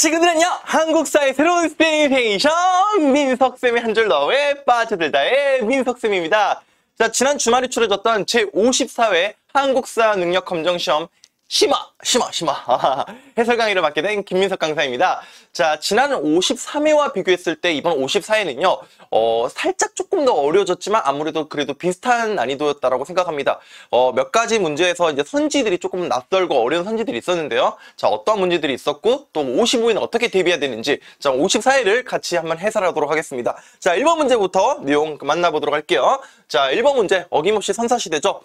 지금은요 한국사의 새로운 스페인페이션 민석쌤의 한줄 너왜 빠져들다의 민석쌤입니다. 자 지난 주말에 치러졌던 제54회 한국사 능력 검정시험 심화, 심화, 심화. 해설 강의를 맡게 된 김민석 강사입니다. 자, 지난 53회와 비교했을 때 이번 54회는요, 어, 살짝 조금 더 어려워졌지만 아무래도 그래도 비슷한 난이도였다라고 생각합니다. 어, 몇 가지 문제에서 이제 선지들이 조금 낯설고 어려운 선지들이 있었는데요. 자, 어떤 문제들이 있었고, 또 55회는 어떻게 대비해야 되는지, 자, 54회를 같이 한번 해설하도록 하겠습니다. 자, 1번 문제부터 내용 만나보도록 할게요. 자, 1번 문제, 어김없이 선사시대죠.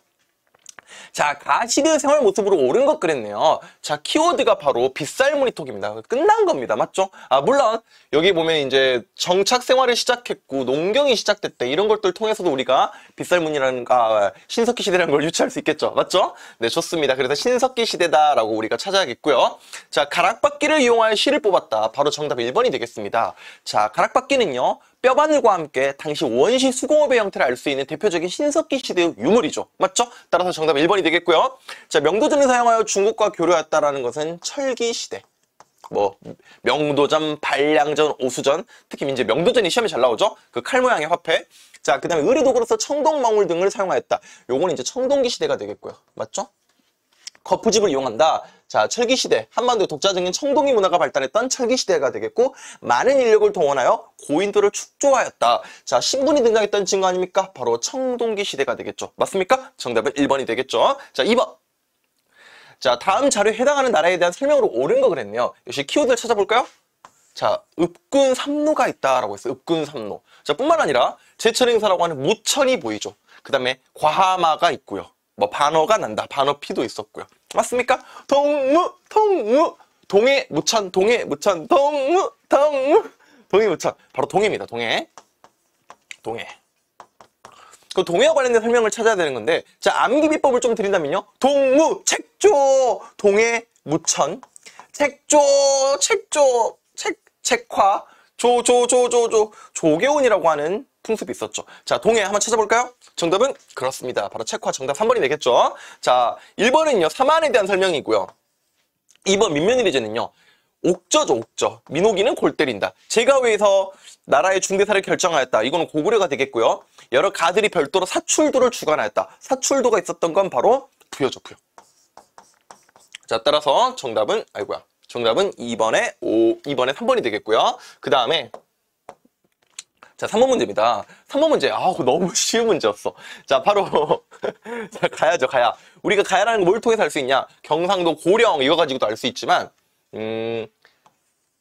자, 가시드 생활 모습으로 오른 것 그랬네요. 자, 키워드가 바로 빗살 모니터입니다. 끝난 겁니다. 맞죠? 아, 물론 여기 보면 이제 정착 생활을 시작했고 농경이 시작됐대. 이런 것들 통해서도 우리가 빗살문이라는 가 아, 신석기 시대라는 걸 유추할 수 있겠죠. 맞죠? 네, 좋습니다. 그래서 신석기 시대다라고 우리가 찾아야겠고요. 자, 가락바퀴를 이용하 시를 뽑았다. 바로 정답 1번이 되겠습니다. 자, 가락바퀴는요. 뼈바늘과 함께 당시 원시 수공업의 형태를 알 수 있는 대표적인 신석기 시대의 유물이죠. 맞죠? 따라서 정답 1번이 되겠고요. 자, 명도전을 사용하여 중국과 교류했다라는 것은 철기 시대. 뭐 명도전, 발량전, 오수전 특히 이제 명도전이 시험에 잘 나오죠. 그 칼 모양의 화폐. 자, 그 다음에 의료도구로서 청동망울 등을 사용하였다. 요건 이제 청동기 시대가 되겠고요. 맞죠? 거푸집을 이용한다. 자, 철기시대, 한반도의 독자적인 청동기 문화가 발달했던 철기시대가 되겠고 많은 인력을 동원하여 고인돌을 축조하였다. 자, 신분이 등장했던 증거 아닙니까? 바로 청동기 시대가 되겠죠. 맞습니까? 정답은 1번이 되겠죠. 자, 2번. 자, 다음 자료에 해당하는 나라에 대한 설명으로 옳은 거 그랬네요. 역시 키워드를 찾아볼까요? 자, 읍군 삼로가 있다라고 했어요. 읍군 삼로. 자, 뿐만 아니라 제철 행사라고 하는 무천이 보이죠. 그 다음에 과마가 하 있고요. 뭐 반어가 난다. 반어 피도 있었고요. 맞습니까? 동무, 동무, 동해, 무천, 동해, 무천, 동무, 동무, 동해, 무천. 바로 동해입니다. 동해, 동해. 그 동해와 관련된 설명을 찾아야 되는 건데 자 암기 비법을 좀 드린다면요. 동무, 책조, 동해, 무천, 책조, 책조, 책, 책화, 조, 조, 조, 조, 조, 조개온이라고 하는 풍습이 있었죠. 자, 동해 한번 찾아볼까요? 정답은 그렇습니다. 바로 체코와 정답 3번이 되겠죠. 자, 1번은요. 사만에 대한 설명이고요. 2번 민면이대제는요. 옥저죠, 옥저. 민옥이는 골 때린다. 제가 위해서 나라의 중대사를 결정하였다. 이거는 고구려가 되겠고요. 여러 가들이 별도로 사출도를 주관하였다. 사출도가 있었던 건 바로 부여죠, 부여. 자, 따라서 정답은 아이고야. 정답은 2번에 5, 2번에 3번이 되겠고요. 그 다음에 자, 3번 문제입니다. 3번 문제. 아, 우 너무 쉬운 문제였어. 자, 바로 자, 가야죠, 가야. 우리가 가야라는 걸 뭘 통해서 알 수 있냐? 경상도 고령 이거 가지고도 알 수 있지만 음,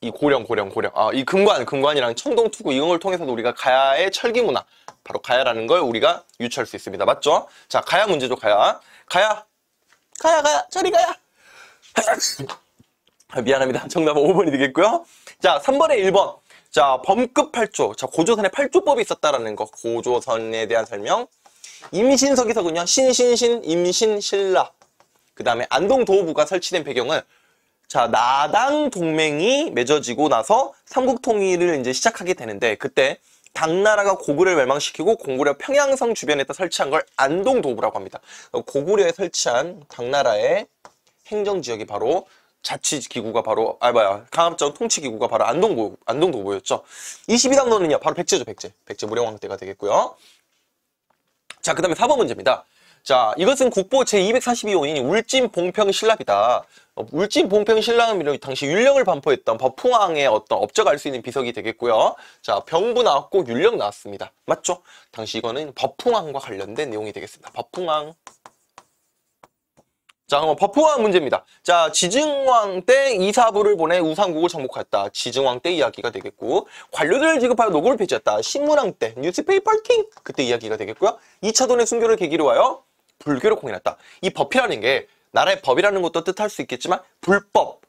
이 고령, 고령, 고령. 아, 이 금관, 금관이랑 청동 투구 이런 걸 통해서도 우리가 가야의 철기 문화, 바로 가야라는 걸 우리가 유추할 수 있습니다. 맞죠? 자, 가야 문제죠, 가야. 가야. 가야, 가야. 저리 가야. 아, 미안합니다. 정답은 5번이 되겠고요. 자, 3번에 1번. 자, 범급 8조. 자, 고조선의 8조법이 있었다라는 거. 고조선에 대한 설명. 임신석에서군요. 신신신 임신신라. 그 다음에 안동도부가 설치된 배경은 자, 나당 동맹이 맺어지고 나서 삼국통일을 이제 시작하게 되는데 그때 당나라가 고구려를 멸망시키고 고구려 평양성 주변에다 설치한 걸 안동도부라고 합니다. 고구려에 설치한 당나라의 행정지역이 바로 자치기구가 바로 아 뭐야 강압적 통치기구가 바로 안동고 안동도보였죠. 22당론은요 바로 백제죠 백제 백제 무령왕 때가 되겠고요. 자 그다음에 4번 문제입니다. 자 이것은 국보 제 242호인 울진 봉평 신라이다. 어, 울진 봉평 신라는 당시 율령을 반포했던 법풍왕의 어떤 업적 알 수 있는 비석이 되겠고요. 자 병부 나왔고 율령 나왔습니다. 맞죠? 당시 이거는 법풍왕과 관련된 내용이 되겠습니다. 법풍왕 자, 그럼 버프왕 문제입니다. 자, 지증왕 때 이사부를 보내 우상국을 정복했다. 지증왕 때 이야기가 되겠고 관료들을 지급하여 노고를 배제했다. 신문왕 때 뉴스페이퍼 킹 그때 이야기가 되겠고요. 2차 돈의 순교를 계기로 하여 불교를 공인했다. 이 법이라는 게 나라의 법이라는 것도 뜻할 수 있겠지만 불법,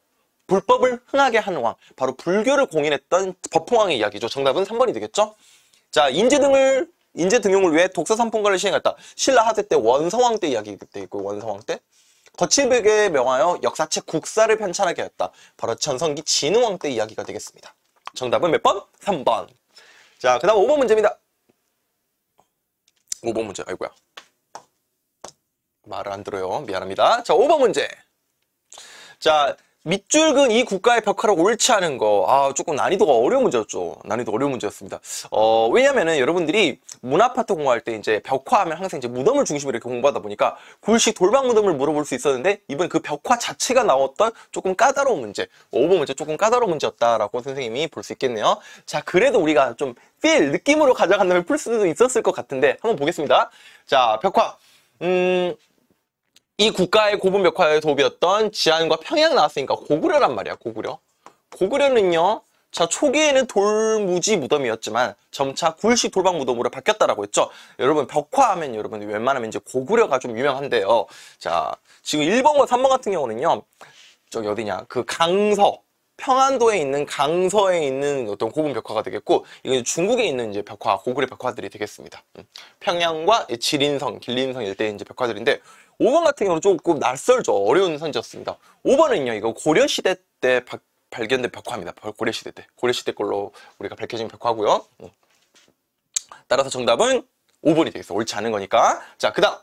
불법을 흥하게 하는 왕, 바로 불교를 공인했던 법흥왕의 이야기죠. 정답은 3번이 되겠죠? 자, 인재 등을 인재 등용을 위해 독서 삼풍가를 시행했다. 신라 하대 때 원성왕 때 이야기 그때 있고 원성왕 때 거치백게 명하여 역사책 국사를 편찬하게 하였다. 바로 전성기 진흥왕 때 이야기가 되겠습니다. 정답은 몇 번? 3번. 자, 그 다음 5번 문제입니다. 5번 문제, 아이고야. 말을 안 들어요. 미안합니다. 자, 5번 문제. 자, 밑줄 근이 국가의 벽화를 옳지 않은 거, 아, 조금 난이도가 어려운 문제였죠. 난이도 어려운 문제였습니다. 어, 왜냐면은 여러분들이 문화파트 공부할 때 이제 벽화하면 항상 이제 무덤을 중심으로 이렇게 공부하다 보니까 굴식 돌방 무덤을 물어볼 수 있었는데 이번 그 벽화 자체가 나왔던 조금 까다로운 문제, 오번 문제 조금 까다로운 문제였다라고 선생님이 볼 수 있겠네요. 자, 그래도 우리가 좀 필, 느낌으로 가져간다면 풀 수도 있었을 것 같은데 한번 보겠습니다. 자, 벽화. 음, 이 국가의 고분벽화에 도비였던 지안과 평양 나왔으니까 고구려란 말이야 고구려 고구려는요 자 초기에는 돌무지 무덤이었지만 점차 굴식 돌방 무덤으로 바뀌었다라고 했죠 여러분 벽화하면 여러분 웬만하면 이제 고구려가 좀 유명한데요 자 지금 1번과 3번 같은 경우는요 저기 어디냐 그 강서 평안도에 있는 강서에 있는 어떤 고분 벽화가 되겠고 이건 중국에 있는 이제 벽화 고구려 벽화들이 되겠습니다 음, 평양과 지린성 길린성 일대의 이제 벽화들인데 5번 같은 경우는 조금 낯설죠. 어려운 선지였습니다. 5번은요. 이거 고려시대 때 바, 발견된 벽화입니다. 고려시대 때. 고려시대 걸로 우리가 밝혀진 벽화고요. 네. 따라서 정답은 5번이 되겠어. 옳지 않은 거니까. 자, 그 다음.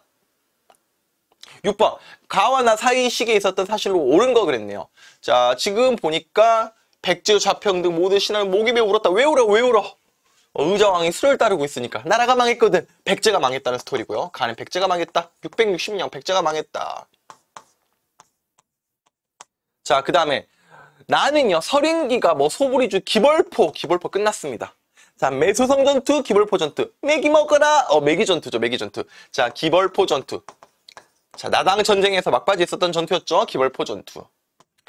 6번. 가와 나 사이 시기에 있었던 사실로 옳은 거 그랬네요. 자, 지금 보니까 백제 좌평 등 모든 신하는 목입에 울었다. 왜 울어? 왜 울어? 어, 의자왕이 술을 따르고 있으니까 나라가 망했거든 백제가 망했다는 스토리고요 가는 백제가 망했다 660년 백제가 망했다 자그 다음에 나는요 서린기가 뭐 소보리주 기벌포 기벌포 끝났습니다 자 매소성 전투 기벌포 전투 메기 먹거라어매기 전투죠 매기 어, 전투 자 기벌포 전투 자 나당 전쟁에서 막바지 있었던 전투였죠 기벌포 전투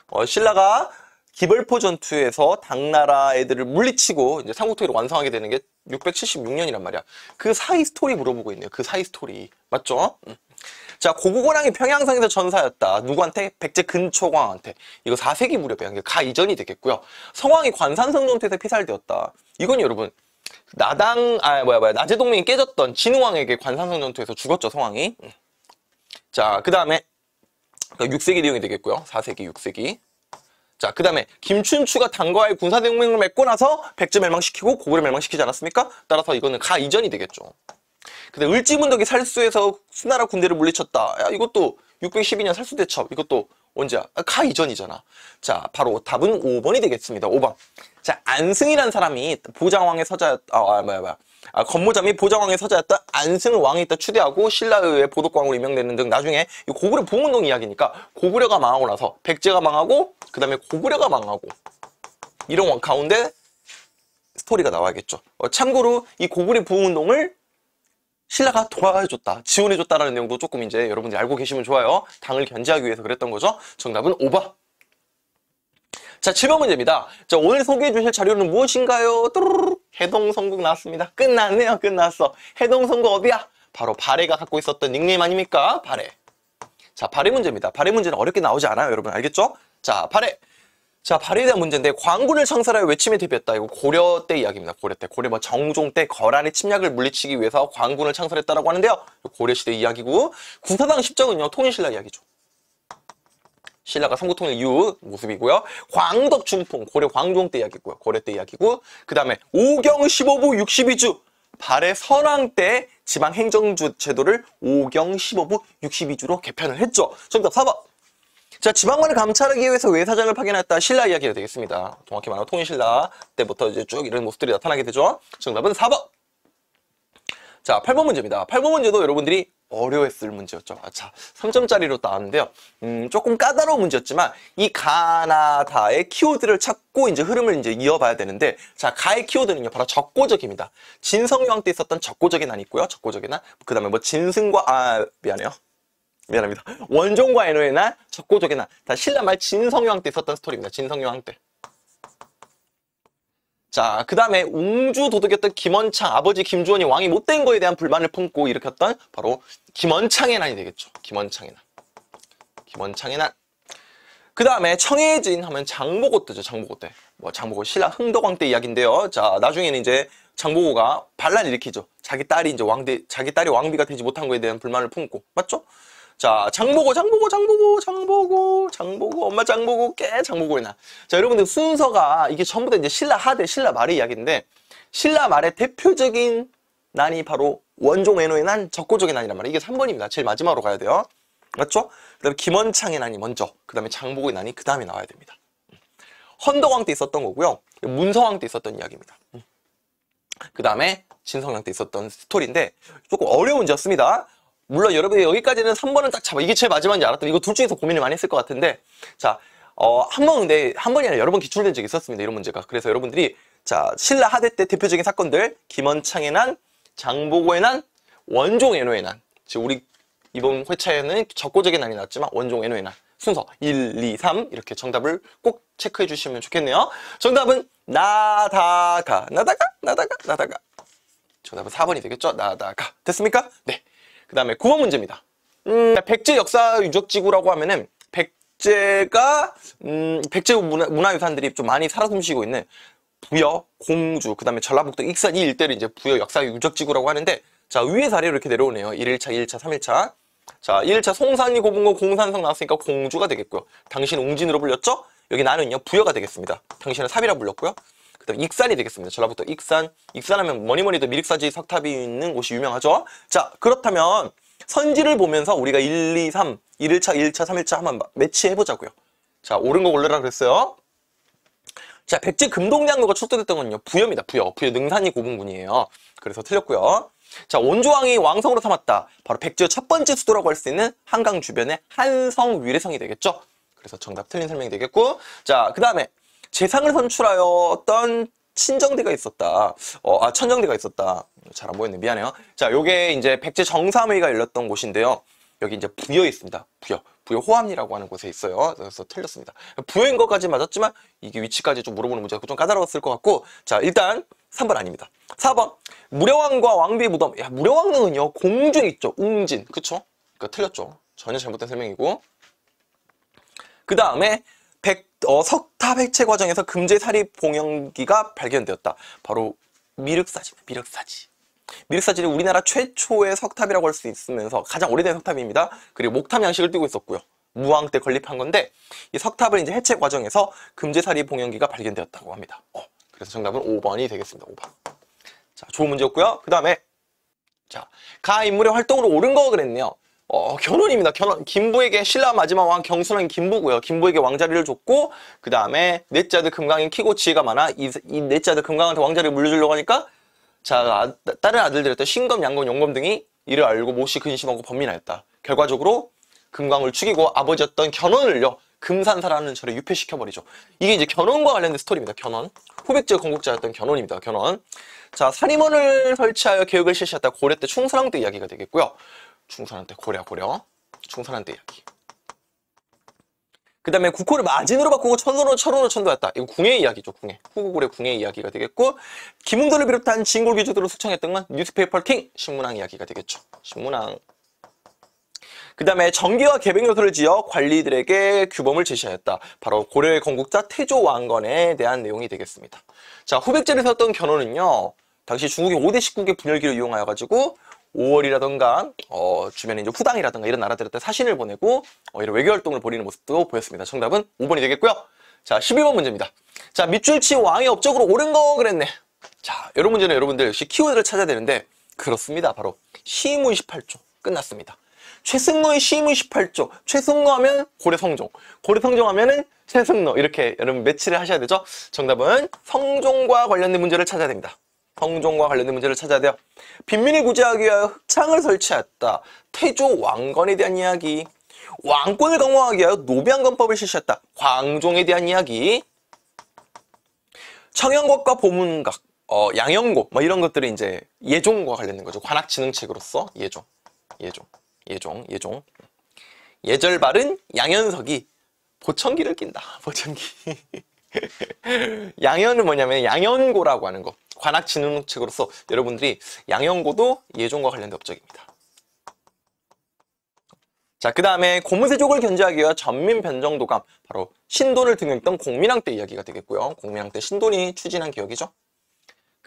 어, 신라가 기벌포 전투에서 당나라 애들을 물리치고 이제 삼국토기를 완성하게 되는 게 676년이란 말이야. 그 사이 스토리 물어보고 있네요. 그 사이 스토리. 맞죠? 음. 자, 고고고랑이 평양상에서 전사였다. 누구한테? 백제 근초광한테. 이거 4세기 무렵에 한게 가 이전이 되겠고요. 성왕이 관산성 전투에서 피살되었다. 이건 여러분 나당 아 뭐야 뭐야 나제 동맹이 깨졌던 진우왕에게 관산성 전투에서 죽었죠 성왕이. 음. 자, 그다음에 6세기 내용이 되겠고요. 4세기, 6세기. 자, 그 다음에 김춘추가 당과의 군사동맹을 맺고 나서 백제 멸망시키고 고구려 멸망시키지 않았습니까? 따라서 이거는 가 이전이 되겠죠. 근데 을지문덕이 살수에서 수나라 군대를 물리쳤다. 야, 이것도 612년 살수대첩. 이것도 언제야? 아, 가 이전이잖아. 자, 바로 답은 5번이 되겠습니다. 5번. 자, 안승이라는 사람이 보장왕의 서자, 아, 아 뭐야, 뭐야. 아, 건모자 및 보좌왕에 서자였던 안승 왕이 있다 추대하고 신라의회 보덕광으로 임명되는 등 나중에 이 고구려 보운동 이야기니까 고구려가 망하고 나서 백제가 망하고 그 다음에 고구려가 망하고 이런 가운데 스토리가 나와야겠죠. 어, 참고로 이 고구려 부흥운동을 신라가 도와줬다, 지원해줬다라는 내용도 조금 이제 여러분들이 알고 계시면 좋아요. 당을 견제하기 위해서 그랬던 거죠. 정답은 오바. 자, 7번 문제입니다. 자, 오늘 소개해 주실 자료는 무엇인가요? 뚜루루루. 해동 선국 나왔습니다. 끝났네요. 끝났어. 해동 선국 어디야? 바로 발해가 갖고 있었던 닉네임 아닙니까? 발해. 자, 발해 문제입니다. 발해 문제는 어렵게 나오지 않아요. 여러분 알겠죠? 자, 발해. 자, 발해에 대한 문제인데 광군을 창설하여 외침에 대비했다. 이거 고려 때 이야기입니다. 고려 때. 고려 뭐 정종 때 거란의 침략을 물리치기 위해서 광군을 창설했다라고 하는데요. 고려 시대 이야기고 군사당 십정은요 통일신라 이야기죠. 신라가 삼국통일 이후 모습이고요. 광덕 중풍 고려 광종 때 이야기고요. 고려 때 이야기고 그 다음에 오경 15부 62주 발해 선왕 때 지방 행정 주 제도를 오경 15부 62주로 개편을 했죠. 정답 4번. 자, 지방관을 감찰하기 위해서 외사장을 파견했다. 신라 이야기가 되겠습니다. 정확히 말하면 통일신라 때부터 이제 쭉 이런 모습들이 나타나게 되죠. 정답은 4번. 자, 8번 문제입니다. 8번 문제도 여러분들이 어려웠을 문제였죠. 아, 자, 3점짜리로 나왔는데요. 음, 조금 까다로운 문제였지만 이 가나다의 키워드를 찾고 이제 흐름을 이제 이어봐야 되는데 자, 가의 키워드는요. 바로 적고적입니다. 진성여왕 때 있었던 적고적이난 있고요. 적고적이 난. 그다음에 뭐 진승과 아, 미안해요. 미안합니다. 원종과 애노의 난, 적고적인 난. 다 신라 말 진성여왕 때 있었던 스토리입니다. 진성여왕 때. 자, 그 다음에 웅주 도둑이었던 김원창, 아버지 김주원이 왕이 못된 거에 대한 불만을 품고 일으켰던 바로 김원창의 난이 되겠죠. 김원창의 난. 김원창의 난. 그 다음에 청해진 하면 장보고 때죠. 장보고 때. 뭐 장보고 신라 흥덕왕 때 이야기인데요. 자, 나중에는 이제 장보고가 반란 일으키죠. 자기 딸이 이제 왕비 자기 딸이 왕비가 되지 못한 거에 대한 불만을 품고. 맞죠? 자, 장보고, 장보고, 장보고, 장보고, 장보고, 엄마 장보고, 깨 장보고 있나. 자, 여러분들 순서가 이게 전부 다 이제 신라 하대, 신라 말의 이야기인데 신라 말의 대표적인 난이 바로 원종 애노의 난, 적고적인 난이란 말이에요. 이게 3번입니다. 제일 마지막으로 가야 돼요. 맞죠? 그 다음에 김원창의 난이 먼저, 그 다음에 장보고의 난이 그 다음에 나와야 됩니다. 헌덕왕 때 있었던 거고요. 문서왕 때 있었던 이야기입니다. 음. 그 다음에 진성왕 때 있었던 스토리인데 조금 어려운 지였습니다. 물론 여러분이 여기까지는 3번을 딱 잡아. 이게 제일 마지막인지 알았더니 이거 둘 중에서 고민을 많이 했을 것 같은데 자, 어, 한번 근데 한 번이 아니라 여러 번 기출된 적이 있었습니다. 이런 문제가. 그래서 여러분들이 자, 신라 하대 때 대표적인 사건들 김원창의 난, 장보고의 난, 원종애노의 난. 지금 우리 이번 회차에는 적고적인 난이 나왔지만 원종애노의 난. 순서 1, 2, 3 이렇게 정답을 꼭 체크해 주시면 좋겠네요. 정답은 나다가 나다가 나다가 나다가 정답은 4번이 되겠죠? 나다가 됐습니까? 네. 그 다음에 9번 문제입니다. 음, 백제 역사 유적지구라고 하면은 백제가 음, 백제 문화, 유산들이좀 많이 살아 숨쉬고 있는 부여, 공주, 그 다음에 전라북도 익산 이 일대를 이제 부여 역사 유적지구라고 하는데 자 위의 사례로 이렇게 내려오네요. 1일차, 2일차, 3일차 자 1일차 송산이 고분고 공산성 나왔으니까 공주가 되겠고요. 당신 은 웅진으로 불렸죠? 여기 나는요 부여가 되겠습니다. 당신은 삽이라 불렸고요. 그 다음 익산이 되겠습니다. 전라북도 익산. 익산하면 뭐니뭐니도 미륵사지 석탑이 있는 곳이 유명하죠. 자, 그렇다면 선지를 보면서 우리가 1, 2, 3, 1일차, 1일차 3일차 한번 매치해보자고요. 자, 오른 거 올려라 그랬어요. 자, 백제 금동장로가 출토됐던 건요. 부여입니다. 부여. 부여 능산이 고분군이에요. 그래서 틀렸고요. 자, 온조왕이 왕성으로 삼았다. 바로 백제의 첫 번째 수도라고 할 수 있는 한강 주변의 한성 위례성이 되겠죠. 그래서 정답 틀린 설명이 되겠고 자, 그 다음에 재상을 선출하여 어떤 친정대가 있었다. 어, 아, 천정대가 있었다. 잘 안 보였네. 미안해요. 자, 요게 이제 백제 정삼회가 의 열렸던 곳인데요. 여기 이제 부여 있습니다. 부여. 부여 호암이라고 하는 곳에 있어요. 그래서 틀렸습니다. 부여인 것까지 맞았지만 이게 위치까지 좀 물어보는 문제가 좀 까다로웠을 것 같고 자, 일단 3번 아닙니다. 4번 무려왕과 왕비의 무덤. 야, 무려왕릉은요. 공중에 있죠. 웅진. 그쵸? 그러니까 틀렸죠. 전혀 잘못된 설명이고 그 다음에 어, 석탑 해체 과정에서 금제사리 봉영기가 발견되었다. 바로 미륵사진, 미륵사지. 미륵사지이 우리나라 최초의 석탑이라고 할 수 있으면서 가장 오래된 석탑입니다. 그리고 목탑 양식을 띄고 있었고요. 무왕 때 건립한 건데 이 석탑을 이제 해체 과정에서 금제사리 봉영기가 발견되었다고 합니다. 어, 그래서 정답은 5번이 되겠습니다. 5번. 자, 좋은 문제였고요. 그 다음에 자, 가 인물의 활동으로 옳은 거 그랬네요. 어, 견훤입니다 견훤. 김부에게 신라 마지막 왕 경순왕인 김부고요. 김부에게 왕자리를 줬고 그 다음에 넷째 아들 금강인 키고 지혜가 많아 이, 이 넷째 아들 금강한테 왕자리를 물려주려고 하니까 자 아, 다른 아들들이었던 신검, 양검, 용검 등이 이를 알고 모시 근심하고 범민하였다. 결과적으로 금강을 죽이고 아버지였던 견훤을요 금산사라는 절에 유폐시켜버리죠. 이게 이제 견훤과 관련된 스토리입니다. 견훤. 후백제 건국자였던 견훤입니다. 견훤. 자, 산림원을 설치하여 개혁을 실시했다. 고려 때 충사랑 때 이야기가 되겠고요. 충선한테 고려 고려 충선한테 이야기 그 다음에 국호를 마진으로 바꾸고 천으로 천으로 천도했다. 이거 궁예 이야기죠. 궁예 후구골의 궁예 이야기가 되겠고 김웅도를 비롯한 진골 기주들을 숙청했던 건 뉴스페이퍼 킹 신문왕 이야기가 되겠죠. 신문왕. 그 다음에 정계와 개백 요소를 지어 관리들에게 규범을 제시하였다. 바로 고려의 건국자 태조 왕건에 대한 내용이 되겠습니다. 자, 후백제를 세웠던 견훤은요. 당시 중국의 5대 19개 분열기를 이용하여가지고 5월이라던가 어, 주변에 이제 후당이라던가 이런 나라들한테 사신을 보내고 어, 이런 외교 활동을 벌이는 모습도 보였습니다. 정답은 5번이 되겠고요. 자, 11번 문제입니다. 자, 밑줄치 왕이 업적으로 오른 거 그랬네. 자, 이런 문제는 여러분들 역시 키워드를 찾아야 되는데 그렇습니다. 바로 시문 18조 끝났습니다. 최승로의 시문 18조, 최승로 하면 고려성종, 고려성종 하면은 최승노 이렇게 여러분 매치를 하셔야 되죠. 정답은 성종과 관련된 문제를 찾아야 됩니다. 성종과 관련된 문제를 찾아야 돼요. 빈민을 구제하기 위하여 흑창을 설치했다. 태조 왕건에 대한 이야기. 왕권을 강화하기 위하여 노비안건법을 실시했다. 광종에 대한 이야기. 청양곡과 보문각, 어, 양영곡 뭐 이런 것들이 이제 예종과 관련된 거죠. 관악진흥책으로서 예종, 예종, 예종, 예종. 예절바른 양현석이 보청기를 낀다. 보청기. 양현은 뭐냐면 양현고라고 하는 거. 관악진흥책으로서 여러분들이 양형고도 예종과 관련된 업적입니다. 자, 그 다음에 고무세족을 견제하기 위한 전민변정도감, 바로 신돈을 등용했던 공민왕 때 이야기가 되겠고요. 공민왕 때 신돈이 추진한 기억이죠그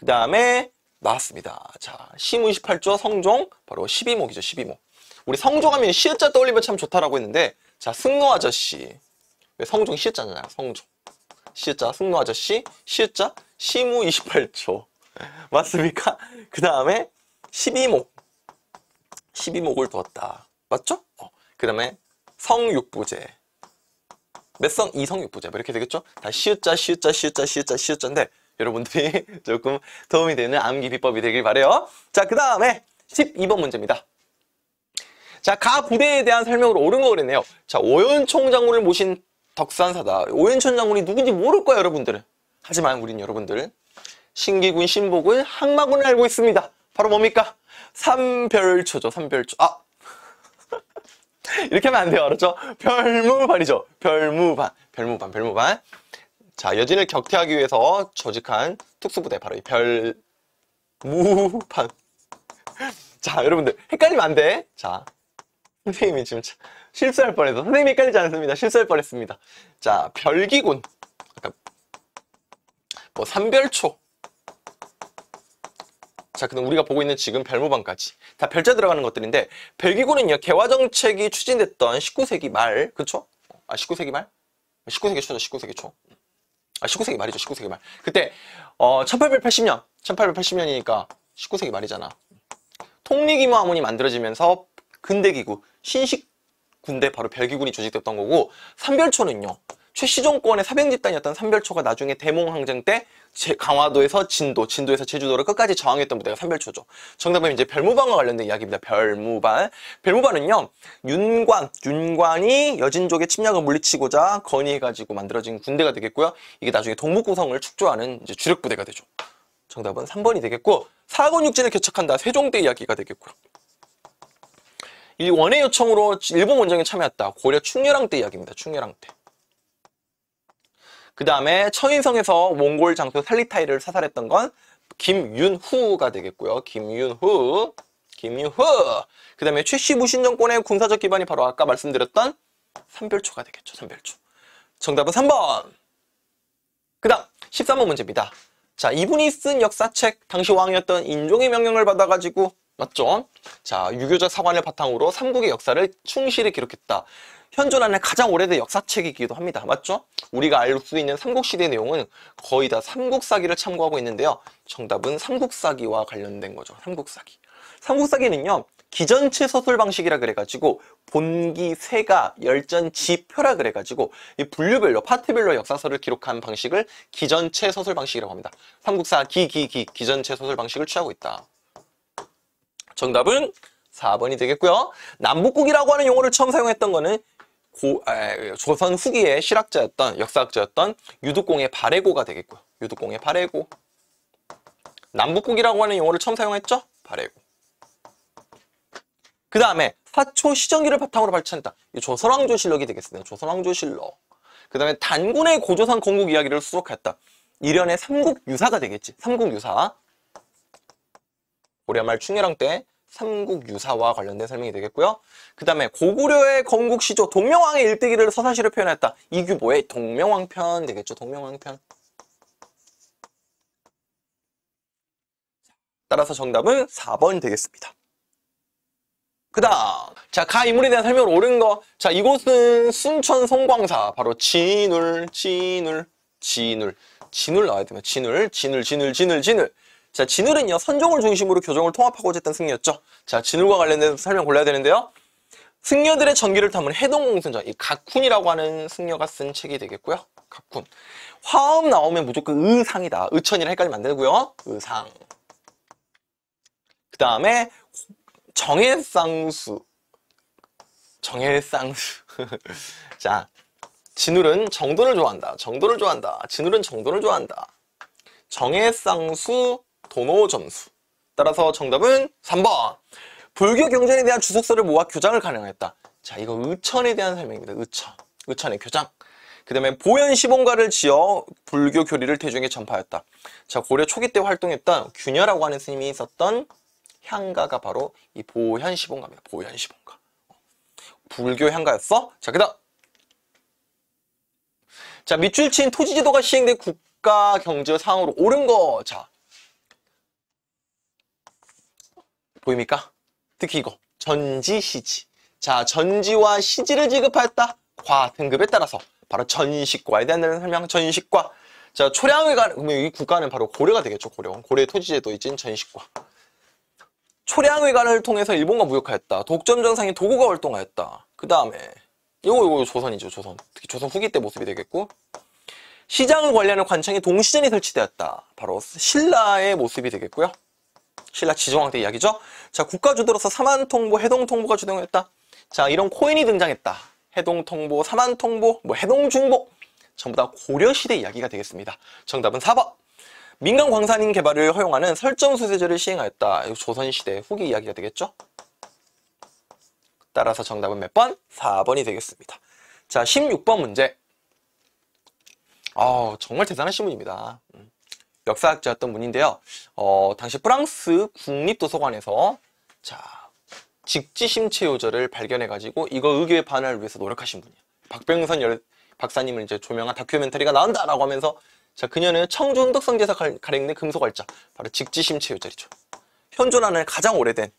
다음에 나왔습니다. 자, 시무 1 8조 성종, 바로 12목이죠, 12목. 우리 성종하면 시읒자 떠올리면 참 좋다라고 했는데, 자, 승노 아저씨. 왜 성종 시읒자잖아요, 성종. 시읒자 승무 아저씨 시읒자 시무 28초 맞습니까? 그 다음에 12목 12목을 두었다 맞죠? 어. 그 다음에 성육부제 몇성? 이성육부제 뭐 이렇게 되겠죠? 다 시읒자 시읒자 시읒자 시읒자 시읒자인데 여러분들이 조금 도움이 되는 암기 비법이 되길 바래요 자그 다음에 12번 문제입니다 자, 가 부대에 대한 설명으로 옳은 거 그랬네요. 자, 오연총 장군을 모신 덕산사다. 오연천 장군이 누군지 모를 거야 여러분들은. 하지만 우린 여러분들 신기군 신복은 항마군을 알고 있습니다. 바로 뭡니까? 삼별초죠. 삼별초. 아! 이렇게 하면 안 돼요. 알았죠? 별무반이죠. 별무반. 별무반. 별무반. 자, 여진을 격퇴하기 위해서 조직한 특수부대 바로 이 별무반. 자, 여러분들 헷갈리면 안 돼. 자, 선생님이 지금 실수할 뻔해서 선생님 헷갈리지 않습니다. 실수할 뻔했습니다. 자, 별기군. 아뭐 삼별초. 자, 그럼 우리가 보고 있는 지금 별무방까지다 별자 들어가는 것들인데 별기군은요. 개화 정책이 추진됐던 19세기 말, 그쵸? 그렇죠? 아, 19세기 말? 19세기 초죠, 19세기 초. 아, 19세기 말이죠, 19세기 말. 그때 어, 1880년, 1880년이니까 19세기 말이잖아. 통리기무 화문이 만들어지면서 근대기구, 신식 군대 바로 별기군이 조직됐던 거고 삼별초는요 최씨 종권의 사병집단이었던 삼별초가 나중에 대몽항쟁 때 강화도에서 진도, 진도에서 제주도를 끝까지 저항했던 부대가 삼별초죠. 정답은 이제 별무반과 관련된 이야기입니다. 별무반. 별무반은요, 윤관, 윤관이 여진족의 침략을 물리치고자 건의해가지고 만들어진 군대가 되겠고요. 이게 나중에 동북구성을 축조하는 이제 주력부대가 되죠. 정답은 3번이 되겠고, 사건육진을 개척한다. 세종대 이야기가 되겠고요. 이 원의 요청으로 일본 원정에 참여했다. 고려 충렬왕 때 이야기입니다. 충렬왕 때. 그 다음에 처인성에서 몽골 장수 살리타이를 사살했던 건 김윤후가 되겠고요. 김윤후. 김윤후. 그 다음에 최씨 무신정권의 군사적 기반이 바로 아까 말씀드렸던 삼별초가 되겠죠. 삼별초. 정답은 3번. 그 다음 13번 문제입니다. 자, 이분이 쓴 역사책, 당시 왕이었던 인종의 명령을 받아가지고 맞죠? 자, 유교적 사관을 바탕으로 삼국의 역사를 충실히 기록했다. 현존하는 가장 오래된 역사책이기도 합니다. 맞죠? 우리가 알 수 있는 삼국시대 내용은 거의 다 삼국사기를 참고하고 있는데요. 정답은 삼국사기와 관련된 거죠. 삼국사기. 삼국사기는요. 기전체 서술 방식이라 그래가지고 본기, 세가, 열전, 지표라 그래가지고 이 분류별로 파트별로 역사서를 기록한 방식을 기전체 서술 방식이라고 합니다. 삼국사 기, 기, 기, 기전체 서술 방식을 취하고 있다. 정답은 4번이 되겠고요. 남북국이라고 하는 용어를 처음 사용했던 거는 고, 에, 아, 조선 후기의 실학자였던 역사학자였던 유두공의 발해고가 되겠고요. 유두공의 발해고. 남북국이라고 하는 용어를 처음 사용했죠? 발해고. 그 다음에 사초 시정기를 바탕으로 발췌했다 조선왕조 실록이 되겠습니다. 조선왕조 실록. 그 다음에 단군의 고조선 건국 이야기를 수록했다. 이련의 삼국유사가 되겠지. 삼국유사. 우리가 말 충렬왕 때 삼국 유사와 관련된 설명이 되겠고요. 그 다음에 고구려의 건국 시조 동명왕의 일대기를 서사시로 표현했다. 이규보의 동명왕편 되겠죠. 동명왕편. 따라서 정답은 4번 되겠습니다. 그 다음 자, 가 인물에 대한 설명을 옳은 거. 자, 이곳은 순천 송광사. 바로 진울, 진울, 진울. 진울 나와야 되면 진울, 진울, 진울, 진울, 진울. 자, 진울은요, 선종을 중심으로 교정을 통합하고 자 했던 승리였죠. 자, 진울과 관련된 설명 골라야 되는데요. 승려들의 전기를 담은 해동공승전, 이 각훈이라고 하는 승려가 쓴 책이 되겠고요. 각훈. 화음 나오면 무조건 의상이다. 의천이라 헷갈리면 안 되고요. 의상. 그 다음에 정해쌍수. 정해쌍수. 자, 진울은 정돈을 좋아한다. 정돈을 좋아한다. 진울은 정돈을 좋아한다. 정해쌍수 도노 점수. 따라서 정답은 3번. 불교 경전에 대한 주석서를 모아 교장을 가능했다. 자, 이거 의천에 대한 설명입니다. 의천. 의천의 교장. 그 다음에 보현 시봉가를 지어 불교 교리를 대중에 전파했다. 자, 고려 초기 때 활동했던 균열라고 하는 스님이 있었던 향가가 바로 이 보현 시봉가입니다. 보현 시봉가. 불교 향가였어? 자, 그 다음. 자, 밑줄 친토지지도가 시행된 국가 경제 상황으로 옳은 거. 자, 보입니까? 특히 이거 전지 시지 자 전지와 시지를 지급했다 과 등급에 따라서 바로 전시과에 대한 설명 전시과자초량의관르이 국가는 바로 고려가 되겠죠 고려 고려 토지제도 이진 전시과 초량의관을 통해서 일본과 무역하였다 독점정상인 도구가 활동하였다 그 다음에 요거 요거 조선이죠 조선 특히 조선 후기 때 모습이 되겠고 시장을 관리하는 관청이 동시전이 설치되었다 바로 신라의 모습이 되겠고요 신라 지정왕 때 이야기죠. 자, 국가주도로서 사만통보, 해동통보가 주동했다. 자, 이런 코인이 등장했다. 해동통보, 사만통보, 뭐 해동중보 전부 다 고려시대 이야기가 되겠습니다. 정답은 4번. 민간 광산인 개발을 허용하는 설정수세제를 시행하였다. 조선시대 후기 이야기가 되겠죠? 따라서 정답은 몇 번? 4번이 되겠습니다. 자, 16번 문제. 아, 정말 대단하신 분입니다. 음. 역사학자였던 분인데요. 어, 당시 프랑스 국립도서관에서 자 직지심체 요절을 발견해가지고 이거 의교의 반환을 위해서 노력하신 분이에요. 박병선 열, 박사님을 이제 조명한 다큐멘터리가 나온다라고 하면서 자 그녀는 청중독성 제사 가랭는 금속활자 바로 직지심체 요절이죠. 현존하는 가장 오래된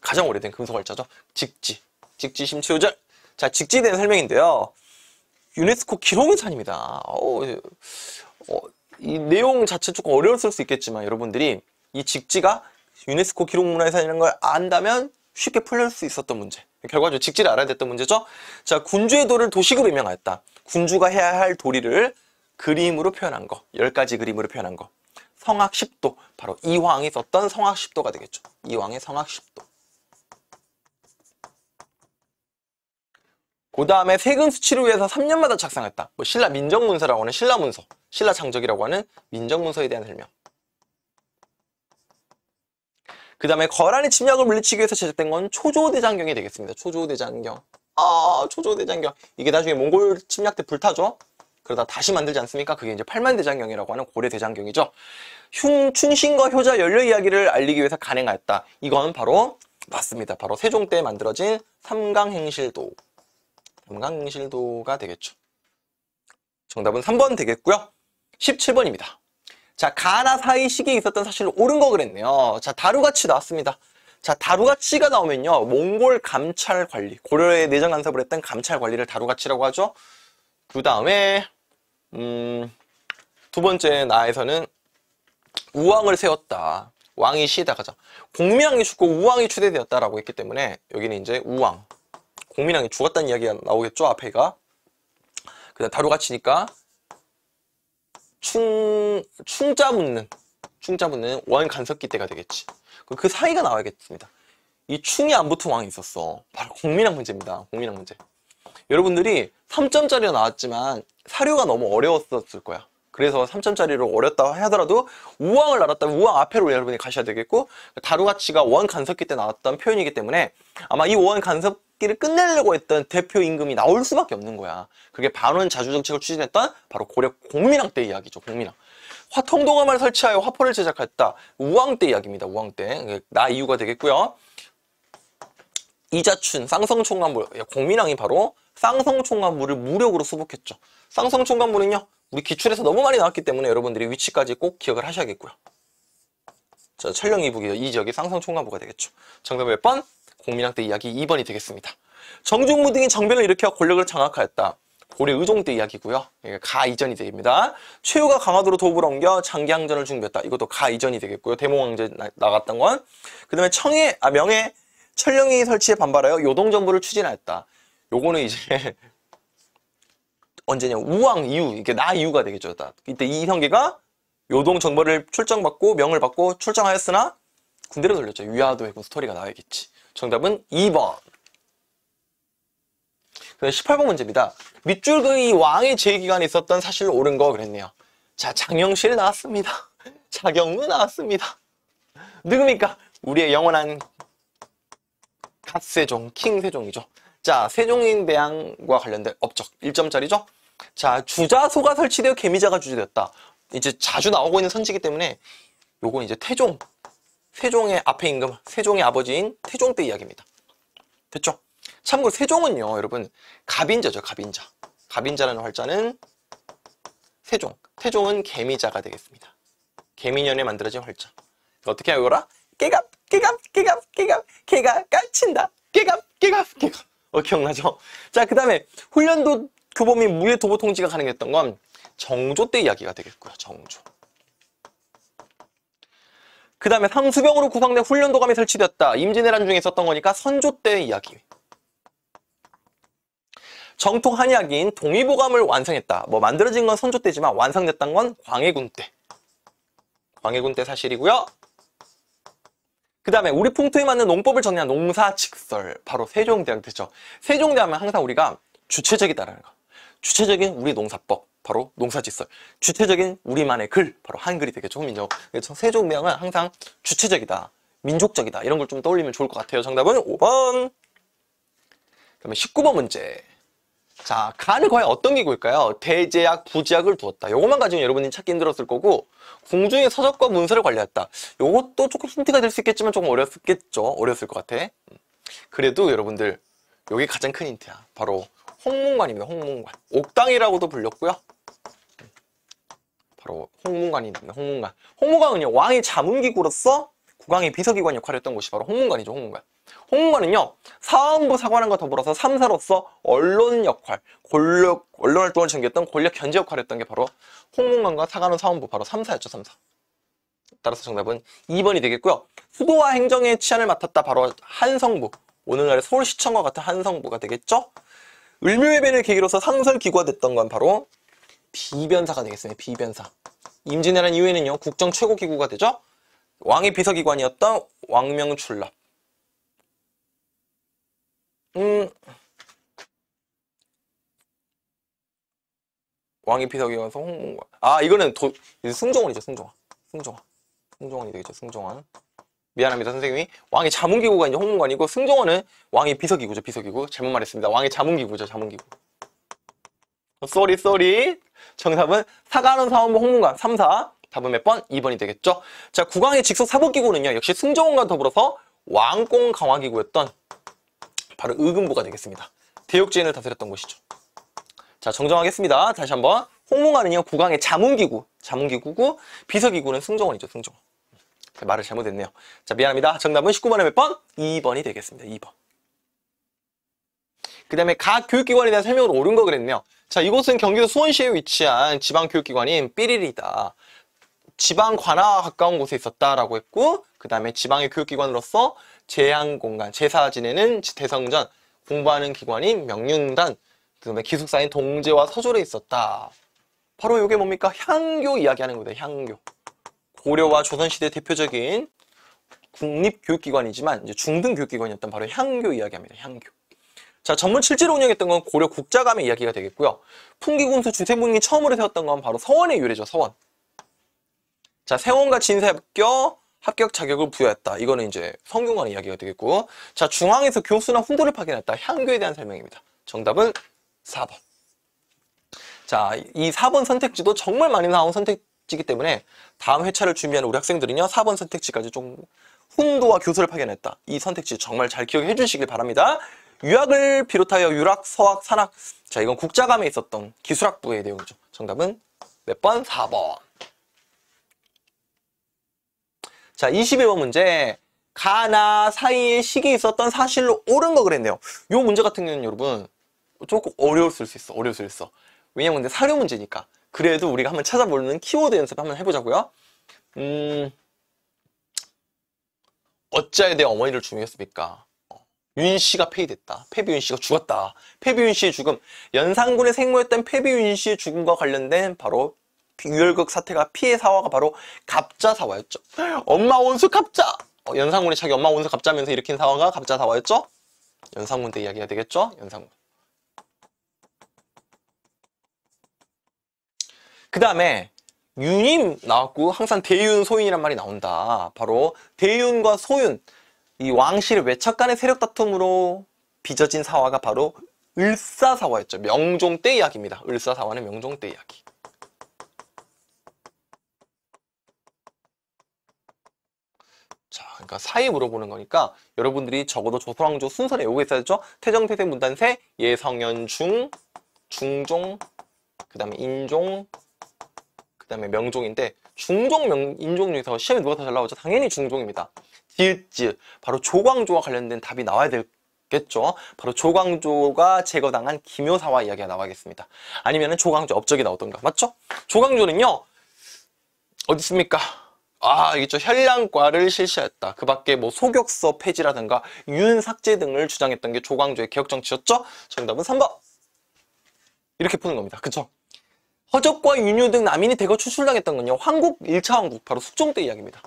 가장 오래된 금속활자죠. 직지 직지심체 요절 자직지된 설명인데요. 유네스코 기록유산입니다. 어, 어이 내용 자체 조금 어려웠을 수 있겠지만 여러분들이 이 직지가 유네스코 기록문화유산이라는 걸 안다면 쉽게 풀릴 수 있었던 문제 결과적으로 직지를 알아야 됐던 문제죠 자 군주의 도를 도식으로 임명하였다 군주가 해야 할 도리를 그림으로 표현한 거 10가지 그림으로 표현한 거 성악 10도 바로 이왕이 썼던 성악 10도가 되겠죠 이왕의 성악 10도 그 다음에 세금 수치를 위해서 3년마다 작성했다 뭐 신라 민정문서라고 하는 신라 문서 신라 장적이라고 하는 민정문서에 대한 설명. 그 다음에 거란의 침략을 물리치기 위해서 제작된 건 초조대장경이 되겠습니다. 초조대장경. 아, 초조대장경. 이게 나중에 몽골 침략 때 불타죠? 그러다 다시 만들지 않습니까? 그게 이제 팔만대장경이라고 하는 고려대장경이죠 흉, 춘신과 효자 연료 이야기를 알리기 위해서 간행하였다. 이건 바로 맞습니다. 바로 세종 때 만들어진 삼강행실도. 삼강행실도가 되겠죠. 정답은 3번 되겠고요. 17번입니다. 자, 가나 사이 시기 있었던 사실을 옳은 거 그랬네요. 자, 다루가치 나왔습니다. 자, 다루가치가 나오면요. 몽골 감찰 관리, 고려의 내정 간섭을 했던 감찰 관리를 다루가치라고 하죠. 그 다음에 음, 두 번째 나에서는 우왕을 세웠다. 왕이 시에다가자 공명이 죽고 우왕이 추대되었다라고 했기 때문에 여기는 이제 우왕 공민왕이 죽었다는 이야기가 나오겠죠 앞에가 그다음 다루가치니까 충, 충자 붙는, 충자 붙는 원간섭기때가 되겠지. 그 사이가 나와야겠습니다. 이 충이 안 붙은 왕이 있었어. 바로 공민왕 문제입니다. 공민왕 문제. 여러분들이 3점짜리가 나왔지만 사료가 너무 어려웠었을 거야. 그래서 3점짜리로 어렸다고 하더라도 우왕을 날았다면 우왕 앞에로 여러분이 가셔야 되겠고 다루 가치가 원 간섭기 때 나왔던 표현이기 때문에 아마 이 원 간섭 끼를 끝내려고 했던 대표 임금이 나올 수밖에 없는 거야. 그게 반원 자주정책을 추진했던 바로 고려 공민왕 때 이야기죠. 공민왕. 화통동화만 설치하여 화포를 제작했다. 우왕 때 이야기입니다. 우왕 때. 예, 나 이유가 되겠고요. 이자춘, 쌍성총관부, 예, 공민왕이 바로 쌍성총관부를 무력으로 수복했죠. 쌍성총관부는요. 우리 기출에서 너무 많이 나왔기 때문에 여러분들이 위치까지 꼭 기억을 하셔야겠고요. 자, 철령 이북이요이 지역이 쌍성총관부가 되겠죠. 정답 몇 번? 공민왕 때 이야기 2번이 되겠습니다. 정중무 등이 정변을 일으켜 권력을 장악하였다. 고려 의종 때 이야기고요. 예, 가 이전이 되입니다 최후가 강화도로 도읍을 옮겨 장기항전을 준비했다. 이것도 가 이전이 되겠고요. 대몽왕제 나갔던 건. 그 다음에 청해, 아, 명예 천령이 설치에 반발하여 요동정부를 추진하였다. 요거는 이제 언제냐 우왕 이후 이게 나 이후가 되겠죠. 이때 이형계가 요동 정벌를 출정받고 명을 받고 출정하였으나 군대를 돌렸죠. 위화도 해군 그 스토리가 나와야겠지. 정답은 2번. 그다음 18번 문제입니다. 밑줄그기 왕의 재기간에 있었던 사실 옳은 거 그랬네요. 자, 장영실 나왔습니다. 자경은 나왔습니다. 누굽니까? 우리의 영원한 갓세종, 킹세종이죠. 자, 세종인대항과 관련된 업적 1점짜리죠. 자, 주자소가 설치되어 개미자가 주재었다 이제 자주 나오고 있는 선지기 때문에 요건 이제 태종, 세종의 앞에 임금 세종의 아버지인 태종 때 이야기입니다. 됐죠? 참고로 세종은요 여러분 갑인자죠 갑인자 갑인자라는 활자는 세종 태종은 개미자가 되겠습니다 개미년에 만들어진 활자 그러니까 어떻게 알거라? 깨갑 깨갑 깨갑 깨갑 개가 깔친다 깨갑 깨갑 깨갑 어 기억나죠? 자그 다음에 훈련도 교범이 무예 도보 통지가 가능했던 건 정조 때 이야기가 되겠고요 정조 그 다음에 상수병으로 구성된 훈련도감이 설치되었다. 임진왜란 중에 있었던 거니까 선조 때 이야기. 정통 한약인 동의보감을 완성했다. 뭐 만들어진 건 선조 때지만 완성됐던 건 광해군 때. 광해군 때 사실이고요. 그 다음에 우리 풍토에 맞는 농법을 정리한 농사직설. 바로 세종대왕때죠세종대왕은 항상 우리가 주체적이다라는 거. 주체적인 우리 농사법. 바로 농사짓설. 주체적인 우리만의 글, 바로 한글이 되겠죠, 민족. 그래서 세종명은 항상 주체적이다, 민족적이다 이런 걸 좀 떠올리면 좋을 것 같아요. 정답은 5번. 그러면 19번 문제. 자, 간을 과연 어떤 기구일까요? 대제약, 부제약을 두었다. 요것만 가지고 여러분이 찾기 힘들었을 거고 공중의 서적과 문서를 관리했다. 요것도 조금 힌트가 될 수 있겠지만 조금 어렵겠죠. 어렸을 것 같아. 음. 그래도 여러분들 여기 가장 큰 힌트야. 바로 홍문관입니다. 홍문관. 옥당이라고도 불렸고요. 바로 홍문관입니다. 홍문관. 홍문관은요 왕의 자문기구로서 국왕의 비서기관 역할을 했던 곳이 바로 홍문관이죠. 홍문관. 홍문관은요 사원부 사관과 더불어서 삼사로서 언론 역할, 권력 언론 활동을 챙겼던 권력 견제 역할을 했던 게 바로 홍문관과 사관원 사원부 바로 삼사였죠삼사 따라서 정답은 2번이 되겠고요. 수도와 행정의 치안을 맡았다 바로 한성부. 오늘날 서울시청과 같은 한성부가 되겠죠. 을묘해변을 계기로서 상설기구가 됐던 건 바로 비변사가 되겠습니다. 비변사. 임진왜란 이후에는요. 국정 최고 기구가 되죠. 왕의 비서기관이었던 왕명출납. 음. 왕의 비서기관 에서홍문과 아, 이거는 도, 승종원이죠, 승종원. 승종원. 승종원이 되겠죠, 승종원. 미안합니다, 선생님이. 왕의 자문기구가 이제 홍문관이고, 승종원은 왕의 비서기구죠, 비서기구. 잘못 말했습니다. 왕의 자문기구죠, 자문기구. 쏘리 쏘리 정답은 사가는 사원부 홍문관 3, 4 답은 몇 번? 2번이 되겠죠 자 국왕의 직속 사법기구는요 역시 승정원과 더불어서 왕공 강화기구였던 바로 의금부가 되겠습니다 대욕인을 다스렸던 곳이죠 자 정정하겠습니다 다시 한번 홍문관은요 국왕의 자문기구 자문기구고 비서기구는 승정원이죠 승정원 말을 잘못했네요 자 미안합니다 정답은 19번에 몇 번? 2번이 되겠습니다 2번 그 다음에 각 교육기관에 대한 설명으로 옳은 거 그랬네요. 자, 이곳은 경기도 수원시에 위치한 지방교육기관인 삐리리다. 지방 관아와 가까운 곳에 있었다라고 했고 그 다음에 지방의 교육기관으로서 재앙공간, 제사 지내는 대성전, 공부하는 기관인 명륜단, 그 다음에 기숙사인 동제와 서졸에 있었다. 바로 이게 뭡니까? 향교 이야기하는 거다, 향교. 고려와 조선시대 대표적인 국립교육기관이지만 이제 중등교육기관이었던 바로 향교 이야기합니다, 향교. 자, 전문칠지로 운영했던 건 고려 국자감의 이야기가 되겠고요. 풍기군수 주세문이 처음으로 세웠던 건 바로 서원의 유래죠, 서원. 자, 세원과 진사 합격, 합격 자격을 부여했다. 이거는 이제 성균관의 이야기가 되겠고 자, 중앙에서 교수나 훈도를 파견했다. 향교에 대한 설명입니다. 정답은 4번. 자, 이 4번 선택지도 정말 많이 나온 선택지이기 때문에 다음 회차를 준비하는 우리 학생들은요. 4번 선택지까지 좀 훈도와 교수를 파견했다. 이 선택지 정말 잘 기억해 주시길 바랍니다. 유학을 비롯하여 유락, 서학, 산학 자 이건 국자감에 있었던 기술학부의 내용이죠. 정답은 몇 번? 4번 자 21번 문제 가나 사이에 시기 있었던 사실로 옳은 거 그랬네요. 요 문제 같은 경우는 여러분 조금 어려웠을 수 있어. 어려웠을 수 있어. 왜냐면 근데 사료 문제니까. 그래도 우리가 한번 찾아보는 키워드 연습 한번 해보자고요. 음, 어찌하여 내 어머니를 중요했습니까? 윤 씨가 폐위됐다. 폐비윤 씨가 죽었다. 폐비윤 씨의 죽음, 연산군의 생모였던 폐비윤 씨의 죽음과 관련된 바로 유혈극 사태가 피해 사화가 바로 갑자 사화였죠. 엄마 원수 갑자! 어, 연산군이 자기 엄마 원수 갑자면서 일으킨 사화가 갑자 사화였죠. 연산군 때 이야기가 되겠죠? 연산군. 그 다음에 윤임 나왔고 항상 대윤 소윤이란 말이 나온다. 바로 대윤과 소윤 이 왕실 외척 간의 세력 다툼으로 빚어진 사화가 바로 을사사화였죠. 명종 때 이야기입니다. 을사사화는 명종 때 이야기. 자, 그러니까 사이 물어보는 거니까 여러분들이 적어도 조선왕조 순서를 외우고 있어야 죠 태정태세 문단세 예성연중 중종 그 다음에 인종 그 다음에 명종인데 중종 명, 인종 중에서 시험에 누가 더 잘 나오죠? 당연히 중종입니다. 기울지 바로 조광조와 관련된 답이 나와야 되겠죠. 바로 조광조가 제거당한 김효사와 이야기가 나와야겠습니다. 아니면 조광조 업적이 나오던가 맞죠? 조광조는요. 어디 있습니까? 아, 이게 죠 현량과를 실시하였다그 밖에 뭐 소격서 폐지라든가 윤삭제 등을 주장했던 게 조광조의 개혁정치였죠? 정답은 3번. 이렇게 푸는 겁니다. 그쵸? 허적과 윤유 등 남인이 대거 추출당했던 건요. 황국 1차 왕국, 바로 숙종 때 이야기입니다.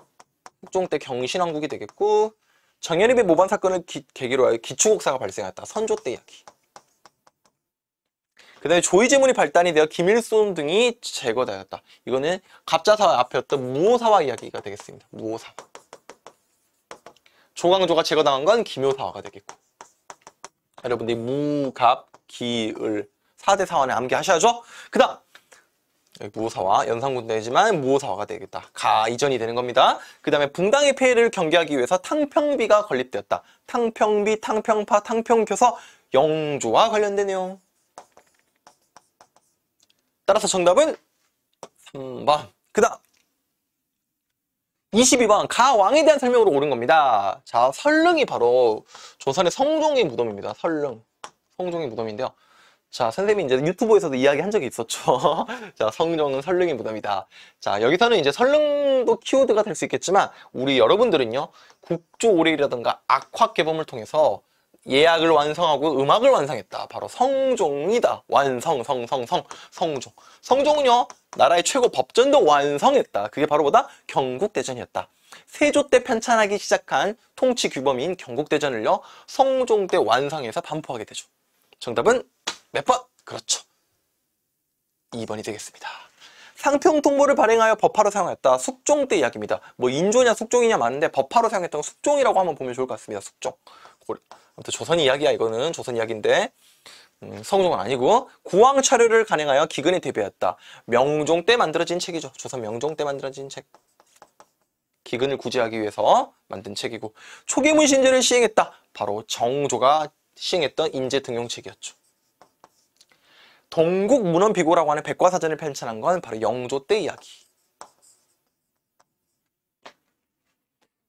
북종 때 경신왕국이 되겠고 정현립의 모반 사건을 기, 계기로 기축옥사가 발생했다. 선조 때 이야기. 그 다음에 조이지문이 발단이 되어 김일손 등이 제거되었다. 이거는 갑자사와 앞에 어떤 무호사화 이야기가 되겠습니다. 무호사화. 조광조가 제거당한 건 김효사화가 되겠고 여러분들이 무, 갑, 기, 을 4대 사원에 암기하셔야죠. 그 다음 무호사와 연산군대지만 무호사화가 되겠다. 가 이전이 되는 겁니다. 그 다음에 붕당의 폐해를 경계하기 위해서 탕평비가 건립되었다. 탕평비, 탕평파, 탕평교서, 영조와 관련된 내용. 따라서 정답은 3번. 그 다음 22번 가왕에 대한 설명으로 옳은 겁니다. 자, 설릉이 바로 조선의 성종의 무덤입니다. 설릉, 성종의 무덤인데요. 자, 선생님이 이제 유튜브에서도 이야기 한 적이 있었죠. 자, 성령은 설릉이 무덤이다. 자, 여기서는 이제 설릉도 키워드가 될 수 있겠지만, 우리 여러분들은요, 국조 오래이라든가 악화 개범을 통해서 예약을 완성하고 음악을 완성했다. 바로 성종이다. 완성, 성, 성, 성, 성종. 성종은요, 나라의 최고 법전도 완성했다. 그게 바로 보다 경국대전이었다. 세조 때 편찬하기 시작한 통치 규범인 경국대전을요, 성종 때 완성해서 반포하게 되죠. 정답은 몇 번? 그렇죠. 2번이 되겠습니다. 상평 통보를 발행하여 법화로 사용했다. 숙종 때 이야기입니다. 뭐 인조냐 숙종이냐 많은데 법화로 사용했던 숙종이라고 한번 보면 좋을 것 같습니다. 숙종. 고려. 아무튼 조선 이야기야 이거는 조선 이야기인데 음, 성종은 아니고 구왕 차류를 간행하여 기근에 대비했다. 명종 때 만들어진 책이죠. 조선 명종 때 만들어진 책. 기근을 구제하기 위해서 만든 책이고 초기문 신제를 시행했다. 바로 정조가 시행했던 인재 등용책이었죠. 동국 문헌비고라고 하는 백과사전을 편찬한 건 바로 영조 때 이야기.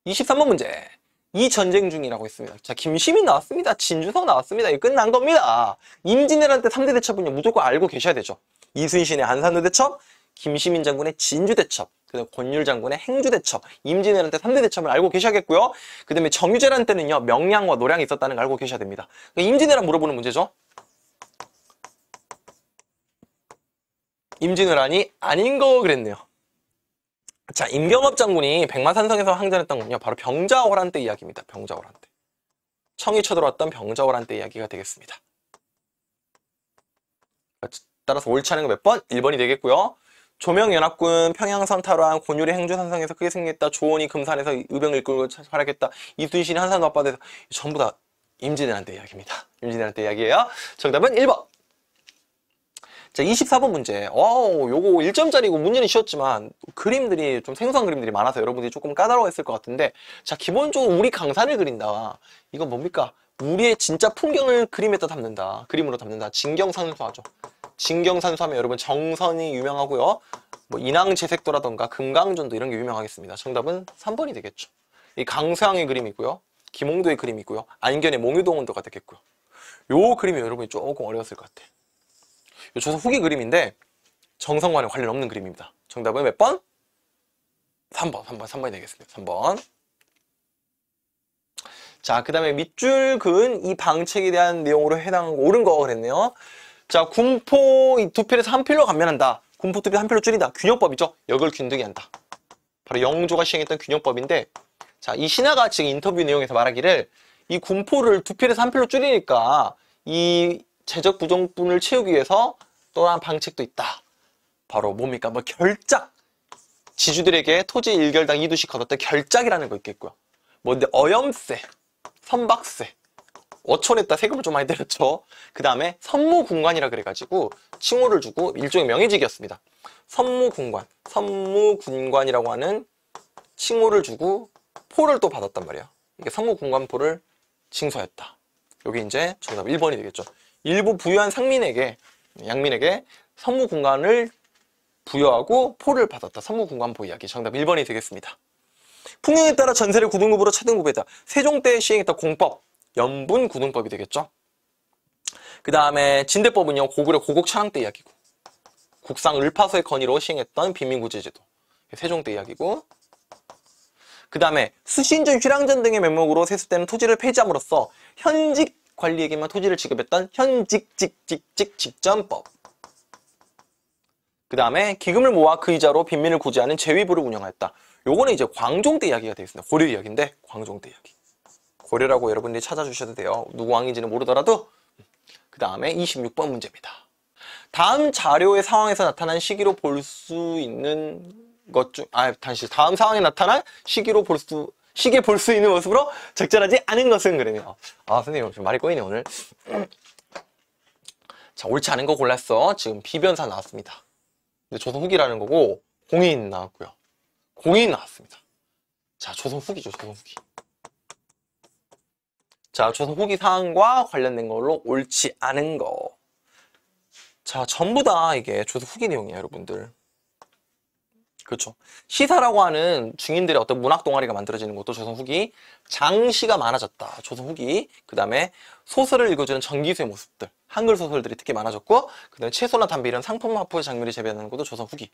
23번 문제. 이 전쟁 중이라고 했습니다. 자, 김시민 나왔습니다. 진주성 나왔습니다. 이 끝난 겁니다. 임진왜란 때 3대 대첩은요. 무조건 알고 계셔야 되죠. 이순신의 안산도 대첩, 김시민 장군의 진주 대첩, 그다음 권율 장군의 행주 대첩, 임진왜란 때 3대 대첩을 알고 계셔야겠고요. 그다음에 정유재란 때는요. 명량과 노량이 있었다는 걸 알고 계셔야 됩니다. 그러니까 임진왜란 물어보는 문제죠. 임진왜란이 아닌 거 그랬네요. 자, 임경업 장군이 백마산성에서 항전했던 건요. 바로 병자호란 때 이야기입니다. 병자호란 때. 청이 쳐들어왔던 병자호란 때 이야기가 되겠습니다. 따라서 옳지 않은 거몇 번? 1번이 되겠고요. 조명연합군, 평양선 탈환, 곤율의 행주산성에서 크게 승리했다. 조원이 금산에서 의병 을 일꾼을 활약했다. 이순신이 한산갑바에서 도 전부 다 임진왜란 때 이야기입니다. 임진왜란 때 이야기예요. 정답은 1번. 자, 24번 문제. 와우, 요거 1점짜리고 문제는 쉬웠지만 그림들이 좀 생소한 그림들이 많아서 여러분들이 조금 까다로워했을 것 같은데 자, 기본적으로 우리 강산을 그린다. 이건 뭡니까? 우리의 진짜 풍경을 그림에다 담는다. 그림으로 담는다. 진경산수화죠. 진경산수하면 여러분 정선이 유명하고요. 뭐인왕제색도라던가 금강전도 이런 게 유명하겠습니다. 정답은 3번이 되겠죠. 이강수향의 그림이고요. 김홍도의 그림이고요. 안견의 몽유동원도가 되겠고요. 요 그림이 여러분이 조금 어려웠을 것 같아요. 이 조선 후기 그림인데 정성과는 관련 없는 그림입니다. 정답은 몇 번? 3번, 3번, 3번이 되겠습니다. 3번. 자, 그 다음에 밑줄 그은 이 방책에 대한 내용으로 해당 옳은 거 그랬네요. 자, 군포 이 두 필에서 한 필로 감면한다. 군포 두필한 필로 줄이다. 균형법이죠. 역을 균등히 한다. 바로 영조가 시행했던 균형법인데 자, 이 신하가 지금 인터뷰 내용에서 말하기를 이 군포를 두 필에서 한 필로 줄이니까 이 재적 부정분을 채우기 위해서 또 한 방책도 있다. 바로 뭡니까? 뭐 결작! 지주들에게 토지 일결당 2두씩 걷었던 결작이라는 거 있겠고요. 뭔데 뭐 어염세, 선박세, 어촌에다 세금을 좀 많이 때렸죠. 그 다음에 선무군관이라 그래가지고 칭호를 주고 일종의 명예직이었습니다. 선무군관, 선무군관이라고 하는 칭호를 주고 포를 또 받았단 말이야. 이게 선무군관포를 징수했다. 여기 이제 정답 1번이 되겠죠. 일부 부유한 상민에게 양민에게 선무 공간을 부여하고 포를 받았다. 선무 공간 보유하기 정답 1번이 되겠습니다. 풍경에 따라 전세를 구등급으로 차등급에다 세종 때시행했다 공법 연분 구등법이 되겠죠. 그 다음에 진대법은요 고구려 고국 차황때 이야기고 국상 을파소의 건의로 시행했던 빈민구제제도 세종 때 이야기고 그 다음에 수신전, 휘랑전 등의 명목으로 세습되는 토지를 폐지함으로써 현직 관리에게만 토지를 지급했던 현직직직직 직전법. 그 다음에 기금을 모아 그 이자로 빈민을 구제하는 제위부를 운영하였다. 요거는 이제 광종 때 이야기가 되겠습니다. 고려 이야기인데 광종 때 이야기. 고려라고 여러분들이 찾아주셔도 돼요. 누구 왕인지는 모르더라도 그 다음에 26번 문제입니다. 다음 자료의 상황에서 나타난 시기로 볼 수 있는 것 중, 아, 다시 다음 상황에 나타난 시기로 볼수 쉽게 볼 수 있는 모습으로 적절하지 않은 것은 그러네요. 아 선생님 좀 말이 꼬이네 오늘. 자 옳지 않은 거 골랐어. 지금 비변사 나왔습니다. 근데 조선 후기라는 거고 공인 나왔고요. 공인 나왔습니다. 자 조선 후기죠 조선 후기. 자 조선 후기 사항과 관련된 걸로 옳지 않은 거. 자 전부 다 이게 조선 후기 내용이에요 여러분들. 그렇죠. 시사라고 하는 중인들의 어떤 문학 동아리가 만들어지는 것도 조선 후기, 장시가 많아졌다. 조선 후기. 그다음에 소설을 읽어주는 전기수의 모습들, 한글 소설들이 특히 많아졌고, 그다음에 채소나 담배 이런 상품 화포의 장면이 재배하는 것도 조선 후기.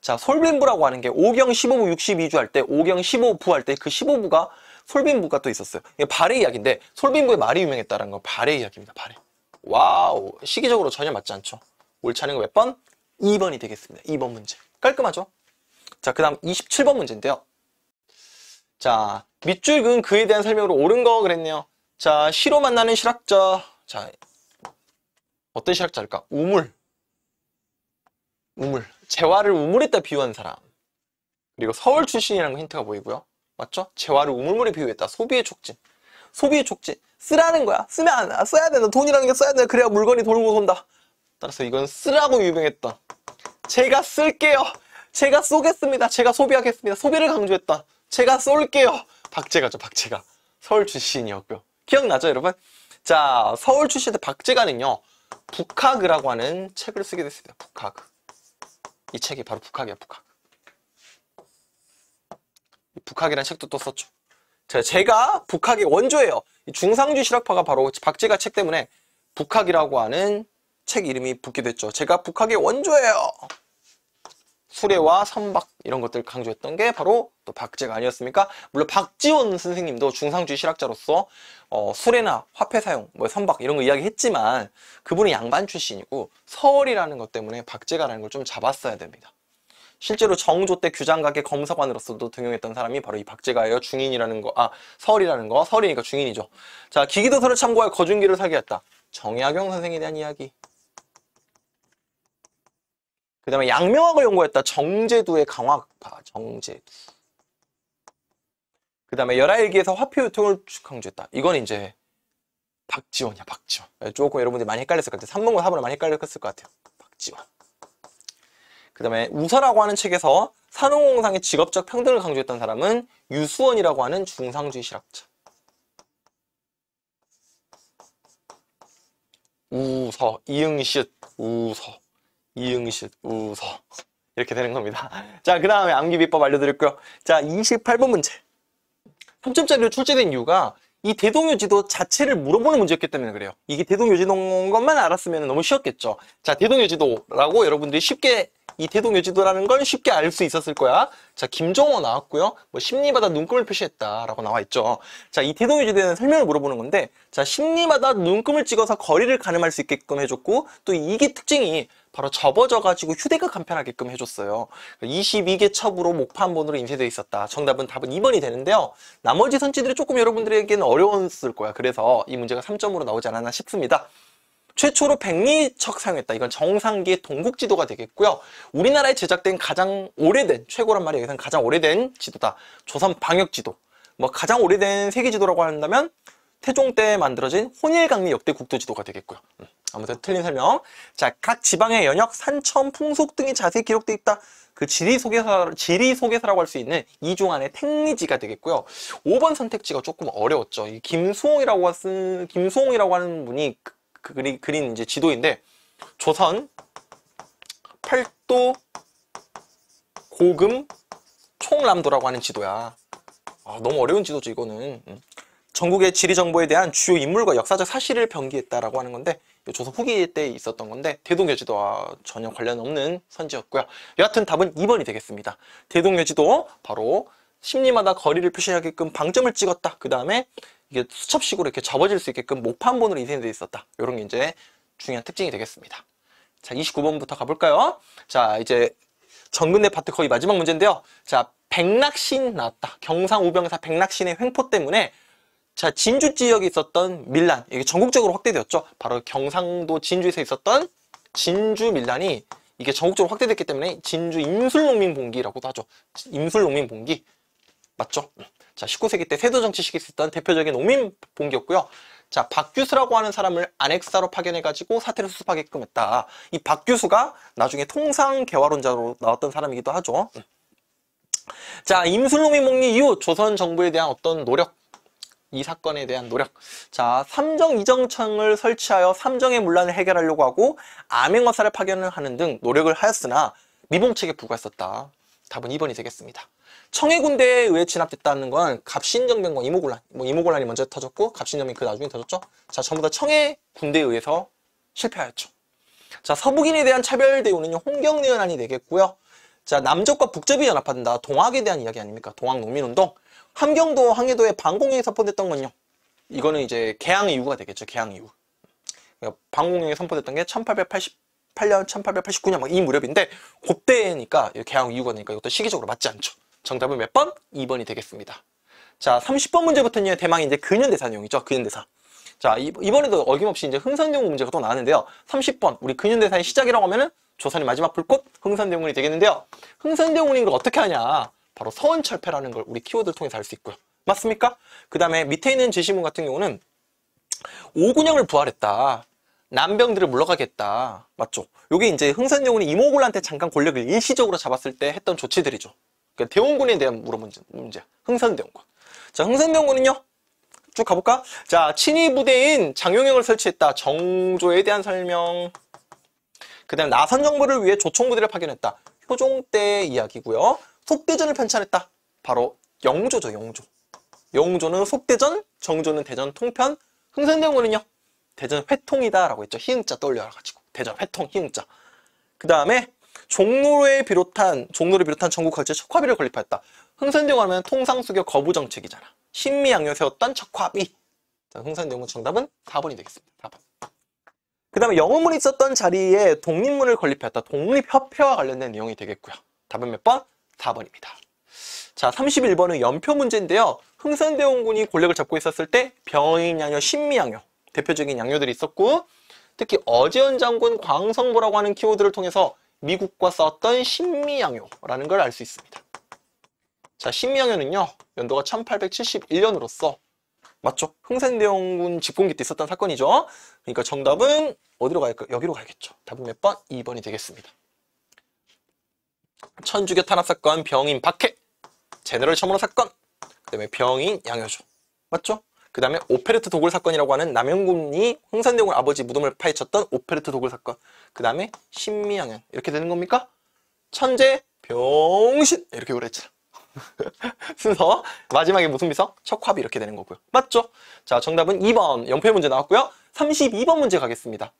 자, 솔빈부라고 하는 게오경 15부 62주 할 때, 오경 15부 할 때 그 15부가 솔빈부가 또 있었어요. 이게 발의 이야기인데 솔빈부의 말이 유명했다는 건 발의 이야기입니다. 발의. 와우. 시기적으로 전혀 맞지 않죠. 옳차는몇 번? 2번이 되겠습니다. 2번 문제. 깔끔하죠? 자, 그 다음 27번 문제인데요. 자, 밑줄 근 그에 대한 설명으로 옳은 거 그랬네요. 자, 시로 만나는 실학자. 자, 어떤 실학자일까? 우물. 우물. 재화를 우물에다 비유한 사람. 그리고 서울 출신이라는 거 힌트가 보이고요. 맞죠? 재화를 우물물에 비유했다. 소비의 촉진. 소비의 촉진. 쓰라는 거야. 쓰면 안, 아, 써야 된다. 돈이라는 게 써야 된다. 그래야 물건이 돌고 돈다. 따라서 이건 쓰라고 유명했다. 제가 쓸게요. 제가 쏘겠습니다. 제가 소비하겠습니다. 소비를 강조했다. 제가 쏠게요. 박재가죠, 박재가. 서울 출신이었고요. 기억나죠, 여러분? 자, 서울 출신의 박재가는요. 북학이라고 하는 책을 쓰게 됐습니다. 북학. 이 책이 바로 북학이야, 북학. 북학이라는 책도 또 썼죠. 자, 제가 북학의 원조예요. 중상주 실학파가 바로 박재가 책 때문에 북학이라고 하는 책 이름이 붙게 됐죠. 제가 북학의 원조예요. 수레와 선박 이런 것들 강조했던 게 바로 또 박제가 아니었습니까? 물론 박지원 선생님도 중상주의 실학자로서 어, 수레나 화폐 사용, 뭐 선박 이런 거 이야기했지만 그분은 양반 출신이고 서울이라는 것 때문에 박제가라는 걸 좀 잡았어야 됩니다. 실제로 정조 때 규장각의 검사관으로서도 등용했던 사람이 바로 이 박제가예요. 중인이라는 거, 아 서울이라는 거, 서울이니까 중인이죠. 자 기기도서를 참고할 거중기를 사게 했다. 정약용 선생에 대한 이야기. 그 다음에 양명학을 연구했다. 정제두의 강화학파. 정제두. 그 다음에 열하일기에서 화폐 유통을 강조했다. 이건 이제 박지원이야. 박지원. 예, 조금 여러분들이 많이 헷갈렸을 것 같아요. 3번과 4번을 많이 헷갈렸을 것 같아요. 박지원. 그 다음에 우서라고 하는 책에서 산업공상의 직업적 평등을 강조했던 사람은 유수원이라고 하는 중상주의 실학자. 우서, 이응시읒, 우서. 이응시 우서 이렇게 되는 겁니다. 자, 그 다음에 암기 비법 알려드릴게요. 자, 28번 문제. 3점짜리로 출제된 이유가 이 대동요지도 자체를 물어보는 문제였기 때문에 그래요. 이게 대동요지도인 것만 알았으면 너무 쉬웠겠죠. 자, 대동요지도라고 여러분들이 쉽게 이 대동요지도라는 걸 쉽게 알 수 있었을 거야. 자, 김종호 나왔고요. 뭐 심리마다 눈금을 표시했다라고 나와 있죠. 자, 이 대동요지도는 설명을 물어보는 건데 자, 심리마다 눈금을 찍어서 거리를 가늠할 수 있게끔 해줬고 또 이게 특징이 바로 접어져가지고 휴대가 간편하게끔 해줬어요. 22개 첩으로 목판본으로 인쇄되어 있었다. 정답은 답은 2번이 되는데요. 나머지 선지들이 조금 여러분들에게는 어려웠을 거야. 그래서 이 문제가 3점으로 나오지 않았나 싶습니다. 최초로 백리척 사용했다. 이건 정상기의 동국지도가 되겠고요. 우리나라에 제작된 가장 오래된, 최고란 말이 여기서는 가장 오래된 지도다. 조선 방역지도. 뭐 가장 오래된 세계지도라고 한다면 태종 때 만들어진 혼일강리 역대 국도지도가 되겠고요. 음. 아무튼 틀린 설명. 자, 각 지방의 연역, 산천, 풍속 등이 자세히 기록되어 있다. 그 지리 소개서 지리 소개서라고 할 수 있는 이중 안에 택리지가 되겠고요. 5번 선택지가 조금 어려웠죠. 이 김수홍이라고 쓴 김수홍이라고 하는 분이 그, 그 그리, 그린 이제 지도인데 조선 팔도 고금 총람도라고 하는 지도야. 아, 너무 어려운 지도죠 이거는. 음. 전국의 지리 정보에 대한 주요 인물과 역사적 사실을 변기했다라고 하는 건데 조선 후기 때 있었던 건데 대동여지도와 전혀 관련 없는 선지였고요. 여하튼 답은 2번이 되겠습니다. 대동여지도 바로 심리마다 거리를 표시하게끔 방점을 찍었다. 그 다음에 이게 수첩식으로 이렇게 접어질 수 있게끔 목판본으로 인쇄되어 있었다. 이런 게 이제 중요한 특징이 되겠습니다. 자, 29번부터 가볼까요? 자, 이제 정근대 파트 거의 마지막 문제인데요. 자, 백낙신 나왔다. 경상우병사 백낙신의 횡포 때문에 자, 진주 지역에 있었던 밀란, 이게 전국적으로 확대되었죠. 바로 경상도 진주에서 있었던 진주 밀란이 이게 전국적으로 확대됐기 때문에 진주 임술농민봉기라고도 하죠. 임술농민봉기. 맞죠? 음. 자, 19세기 때 세도 정치 시기에 있었던 대표적인 농민봉기였고요. 자, 박규수라고 하는 사람을 안핵사로 파견해가지고 사태를 수습하게끔 했다. 이 박규수가 나중에 통상개화론자로 나왔던 사람이기도 하죠. 음. 자, 임술농민봉기 이후 조선 정부에 대한 어떤 노력, 이 사건에 대한 노력 자 삼정 이정청을 설치하여 삼정의 문란을 해결하려고 하고 암행어사를 파견을 하는 등 노력을 하였으나 미봉책에 불과했었다 답은 2번이 되겠습니다 청해 군대에 의해 진압됐다는 건 갑신정변과 이모곤란 뭐 이모곤란이 먼저 터졌고 갑신정변 이그 나중에 터졌죠 자 전부 다 청해 군대에 의해서 실패하였죠 자 서북인에 대한 차별 대우는홍경내 연안이 되겠고요 자 남적과 북적이 연합한다 동학에 대한 이야기 아닙니까 동학 농민운동 함경도 황해도에 방공형이 선포됐던 건요. 이거는 이제 개항 이후가 되겠죠. 개항 이후 그러니까 방공형이 선포됐던 게 1888년, 1889년 막 이 무렵인데 그때니까 개항 이후가 되니까 이것도 시기적으로 맞지 않죠. 정답은 몇 번? 2번이 되겠습니다. 자, 30번 문제부터는 대망이 이제 근현대사 내용이죠. 근현대사. 자, 이번에도 어김없이 이제 흥선대원 군 문제가 또 나왔는데요. 30번, 우리 근현대사의 시작이라고 하면은 조선의 마지막 불꽃, 흥선대원군이 되겠는데요. 흥선대원군인 걸 어떻게 하냐. 바로 서은철폐라는 걸 우리 키워드를 통해서 알 수 있고요. 맞습니까? 그 다음에 밑에 있는 제시문 같은 경우는 오군영을 부활했다. 남병들을 물러가겠다. 맞죠? 요게 이제 흥선영군이 이모골한테 잠깐 권력을 일시적으로 잡았을 때 했던 조치들이죠. 그러니까 대원군에 대한 물어문제, 문제. 흥선대원군. 자, 흥선대원군은요? 쭉 가볼까? 자, 친위 부대인 장용영을 설치했다. 정조에 대한 설명. 그 다음에 나선 정부를 위해 조총부대를 파견했다. 효종 때 이야기고요. 속대전을 편찬했다. 바로 영조죠, 영조. 영조는 속대전, 정조는 대전 통편, 흥선대원은요 군 대전 회통이다라고 했죠. 희응자 떠올려가지고 대전 회통 희응자. 그 다음에 종로에 비롯한 종로를 비롯한 전국 각지에 척화비를 건립하였다. 흥선대원은 군 통상수교 거부 정책이잖아. 신미양요 세웠던 척화비. 흥선대원군 정답은 4번이 되겠습니다. 4번. 그 다음에 영어문이 있었던 자리에 독립문을 건립하였다. 독립협회와 관련된 내용이 되겠고요. 답은 몇 번? 4번입니다. 자, 31번은 연표 문제인데요. 흥선대원군이 권력을 잡고 있었을 때 병인 양요, 신미 양요, 대표적인 양요들이 있었고 특히 어지연 장군 광성보라고 하는 키워드를 통해서 미국과 싸웠던 신미 양요라는 걸 알 수 있습니다. 자, 신미 양요는요. 연도가 1871년으로서 맞죠? 흥선대원군 집권기때 있었던 사건이죠. 그러니까 정답은 어디로 갈까 여기로 가야겠죠. 답은 몇 번? 2번이 되겠습니다. 천주교 탄압 사건, 병인 박해, 제너럴 처먼호 사건, 그다음에 병인 양효조 맞죠? 그 다음에 오페르트 도굴 사건이라고 하는 남영군이 흥산대군 아버지 무덤을 파헤쳤던 오페르트 도굴 사건 그 다음에 신미양현 이렇게 되는 겁니까? 천재 병신 이렇게 그랬잖아 순서 마지막에 무슨 비서? 척화비 이렇게 되는 거고요 맞죠? 자 정답은 2번 연패 문제 나왔고요 32번 문제 가겠습니다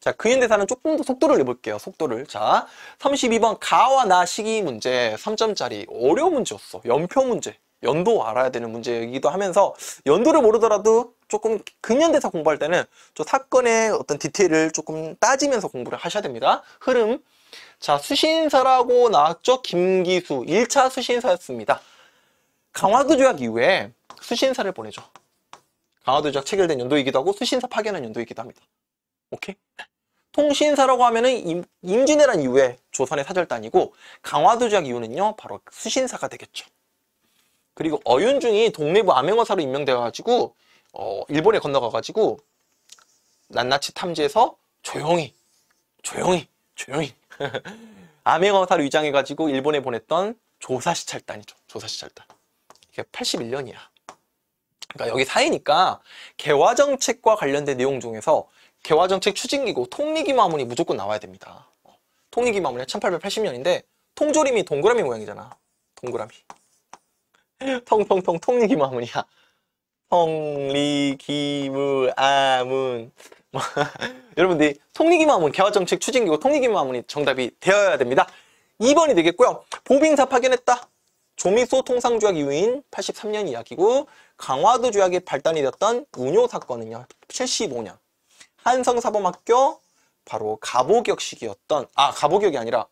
자, 근현 그 대사는 조금 더 속도를 내볼게요. 속도를. 자, 32번 가와 나 시기 문제 3점짜리 어려운 문제였어. 연표 문제. 연도 알아야 되는 문제이기도 하면서 연도를 모르더라도 조금 근현대사 공부할 때는 저 사건의 어떤 디테일을 조금 따지면서 공부를 하셔야 됩니다. 흐름. 자, 수신사라고 나왔죠? 김기수. 1차 수신사였습니다. 강화도 조약 이후에 수신사를 보내죠. 강화도 조약 체결된 연도이기도 하고 수신사 파견한 연도이기도 합니다. 오케이? 통신사라고 하면은 임진왜란 이후에 조선의 사절단이고 강화도 조약 이후는요 바로 수신사가 되겠죠. 그리고 어윤중이 동래부 암행어사로 임명되어가지고 어, 일본에 건너가가지고 낱낱이 탐지해서 조용히 조용히 조용히 암행어사로 위장해가지고 일본에 보냈던 조사시 찰단이죠. 조사시 찰단. 이게 81년이야. 그러니까 여기 사이니까 개화정책과 관련된 내용 중에서 개화정책 추진기구 통리기 마문이 무조건 나와야 됩니다. 통리기 마문이 1880년인데 통조림이 동그라미 모양이잖아. 동그라미. 통통통 통리기 마문이야. 통리기무아문 여러분들 통리기마문 개화정책 추진기구 통리기마문이 정답이 되어야 됩니다. 2번이 되겠고요. 보빙사 파견했다. 조미소 통상조약 이후인 83년 이야기고 강화도 조약이 발단이 됐던 운요 사건은요. 75년. 한성사범학교 바로 가보격식이었던 아 가보격이 아니라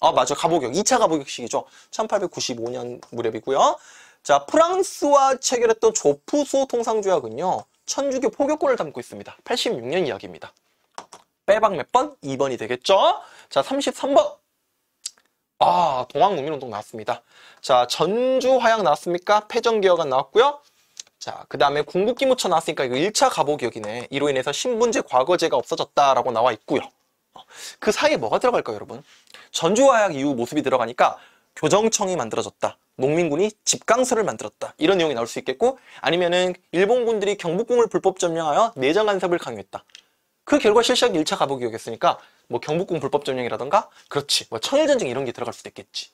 아 맞아 가보격 2차 가보격식이죠 1895년 무렵이고요 자 프랑스와 체결했던 조프소 통상조약은요 천주교 포교권을 담고 있습니다 86년 이야기입니다 빼박 몇 번? 2번이 되겠죠 자 33번 아 동학농민운동 나왔습니다 자 전주화양 나왔습니까? 패전개혁안 나왔고요 자, 그 다음에 궁극기 무처나왔으니까 이거 1차 가보기억이네. 이로 인해서 신분제 과거제가 없어졌다라고 나와 있고요. 어, 그 사이에 뭐가 들어갈까요, 여러분? 전주화약 이후 모습이 들어가니까 교정청이 만들어졌다. 농민군이 집강서를 만들었다. 이런 내용이 나올 수 있겠고 아니면은 일본군들이 경복궁을 불법 점령하여 내장 간섭을 강요했다. 그 결과 실시하기 1차 가보기었으니까뭐 경복궁 불법 점령이라던가 그렇지 뭐 청일전쟁 이런 게 들어갈 수도 있겠지.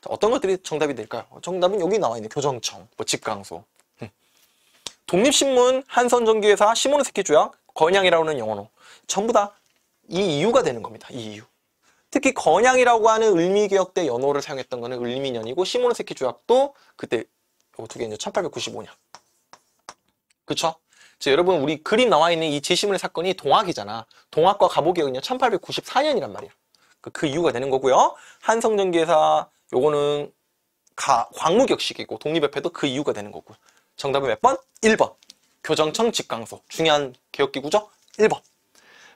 자, 어떤 것들이 정답이 될까요? 어, 정답은 여기 나와 있는 교정청, 뭐 집강소, 독립신문, 한선전기회사, 시모노세키 조약, 건양이라고 하는 영어로 전부 다 이 이유가 되는 겁니다. 이 이유. 특히 건양이라고 하는 을미개혁 때 연호를 사용했던 거는 을미년이고 시모노세키 조약도 그때 어떻게 이제 1895년. 그쵸? 자, 여러분 우리 그림 나와 있는 이 제시문의 사건이 동학이잖아. 동학과 가보개혁은요 1894년이란 말이야. 그, 그 이유가 되는 거고요. 한성전기회사 요거는 가, 광무격식이고 독립협회도 그 이유가 되는 거고 요 정답은 몇 번? 1번. 교정청 직강소. 중요한 개혁기구죠? 1번.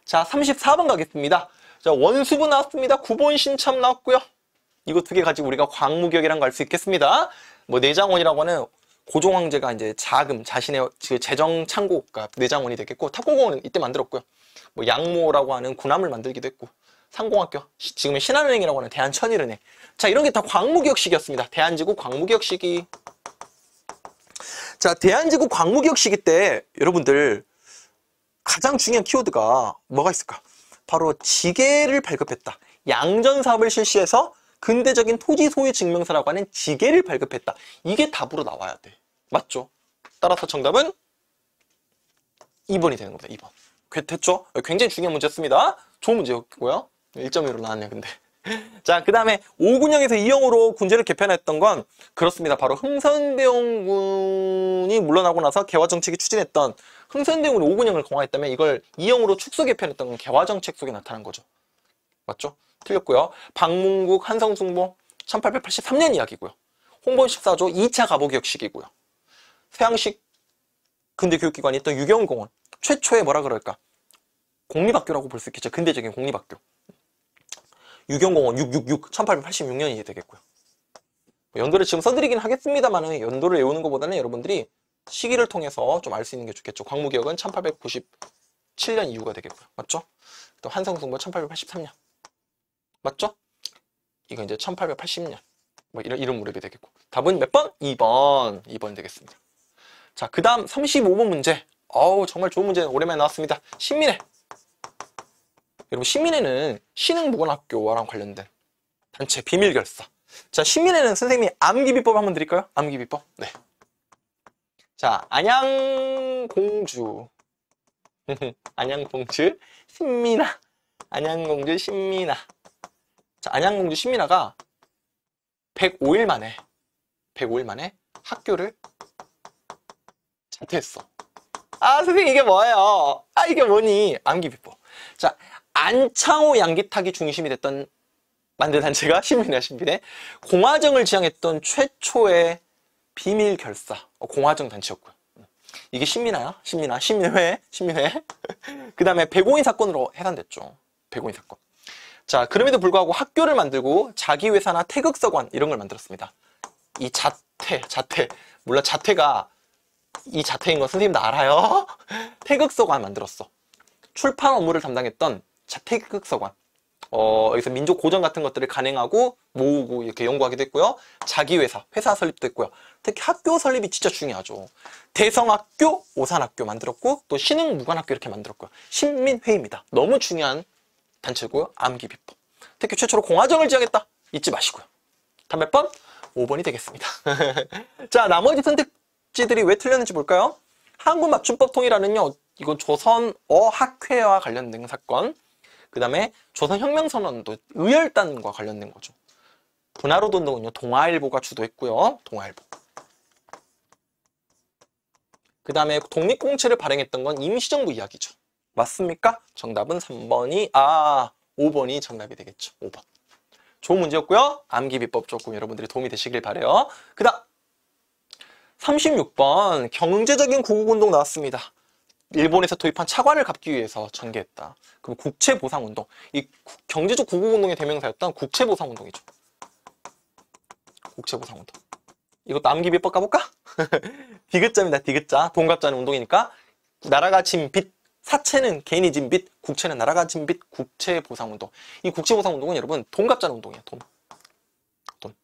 자, 34번 가겠습니다. 자, 원수부 나왔습니다. 구본 신참 나왔고요. 이거 두 개 가지고 우리가 광무격이라는 걸알 수 있겠습니다. 뭐 내장원이라고 하는 고종황제가 이제 자금, 자신의 그 재정 창고가 내장원이 됐겠고 탑고공은 이때 만들었고요. 뭐 양모라고 하는 군함을 만들기도 했고 상공학교, 지금의 신한은행이라고 하는 대한천일은행. 자, 이런 게 다 광무기역식이었습니다. 대한지구 광무기역식이 자, 대한제국 광무개혁 시기 때 여러분들 가장 중요한 키워드가 뭐가 있을까? 바로 지계를 발급했다. 양전사업을 실시해서 근대적인 토지 소유 증명서라고 하는 지계를 발급했다. 이게 답으로 나와야 돼. 맞죠? 따라서 정답은 2번이 되는 겁니다. 2번. 그, 됐죠? 굉장히 중요한 문제였습니다. 좋은 문제였고요. 1.1로 나왔네요, 근데. 자, 그 다음에 5군형에서 2형으로 군제를 개편했던 건 그렇습니다. 바로 흥선대원군이 물러나고 나서 개화정책이 추진했던 흥선대원군이 5군형을 강화했다면 이걸 2형으로 축소 개편했던 건 개화정책 속에 나타난 거죠. 맞죠? 틀렸고요. 박문국, 한성승보 1883년 이야기고요. 홍본1 4조 2차 가보개혁식이고요. 서양식 근대 교육기관이 있던 유경공원 최초의 뭐라 그럴까? 공립학교라고 볼 수 있겠죠. 근대적인 공립학교. 유경공원 666 1886년이 되겠고요. 뭐 연도를 지금 써드리긴 하겠습니다만 연도를 외우는 것보다는 여러분들이 시기를 통해서 좀 알 수 있는 게 좋겠죠. 광무개혁은 1897년 이후가 되겠고요. 맞죠? 또 한성승부 1883년. 맞죠? 이거 이제 1880년. 뭐 이런, 이런 무렵이 되겠고. 답은 몇 번? 2번. 2번 되겠습니다. 자, 그 다음 35번 문제. 어우, 정말 좋은 문제 오랜만에 나왔습니다. 신민의 여러분 시민회는 신흥보건학교랑 와 관련된 단체 비밀결사 자 시민회는 선생님이 암기비법 한번 드릴까요? 암기비법 네. 자 안양공주 안양공주 신민아 안양공주 신민아 자 안양공주 신민아가 105일 만에 105일 만에 학교를 자퇴했어 아 선생님 이게 뭐예요? 아 이게 뭐니? 암기비법 자 안창호 양기탁이 중심이 됐던 만든 단체가 신민이야 신민의 공화정을 지향했던 최초의 비밀 결사 어, 공화정 단체였고요. 이게 신민아야 신민아 신민회 신민회 그 다음에 백오인 사건으로 해산됐죠. 백오인 사건. 자 그럼에도 불구하고 학교를 만들고 자기회사나 태극서관 이런 걸 만들었습니다. 이자태자태 물론 자태가이자태인건 선생님도 알아요. 태극서관 만들었어. 출판 업무를 담당했던 태극서관 어, 여기서 민족 고전 같은 것들을 간행하고 모으고 이렇게 연구하기도 했고요. 자기 회사, 회사 설립도 했고요. 특히 학교 설립이 진짜 중요하죠. 대성학교, 오산학교 만들었고 또 신흥무관학교 이렇게 만들었고요. 신민회입니다. 너무 중요한 단체고요. 암기비법. 특히 최초로 공화정을 지향했다 잊지 마시고요. 다음 몇 번? 5번이 되겠습니다. 자, 나머지 선택지들이 왜 틀렸는지 볼까요? 한국 맞춤법 통이라는요 이건 조선 어학회와 관련된 사건. 그 다음에 조선혁명선언도 의열단과 관련된 거죠. 분화로 운동은요 동아일보가 주도했고요. 동아일보. 그 다음에 독립공채를 발행했던 건 임시정부 이야기죠. 맞습니까? 정답은 3번이 아 5번이 정답이 되겠죠. 5번. 좋은 문제였고요. 암기 비법 조금 여러분들이 도움이 되시길 바래요. 그 다음 36번 경제적인 구국운동 나왔습니다. 일본에서 도입한 차관을 갚기 위해서 전개했다. 그럼 국채보상운동. 이 경제적 구국운동의 대명사였던 국채보상운동이죠. 국채보상운동. 이거 남기 몇번 까볼까? 디귿자입니다. 디귿자. 돈 갚자는 운동이니까 나라가 진 빚, 사채는 개인이 진 빚, 국채는 나라가 진 빚, 국채보상운동. 이 국채보상운동은 여러분 돈 갚자는 운동이에요. 돈. 돈.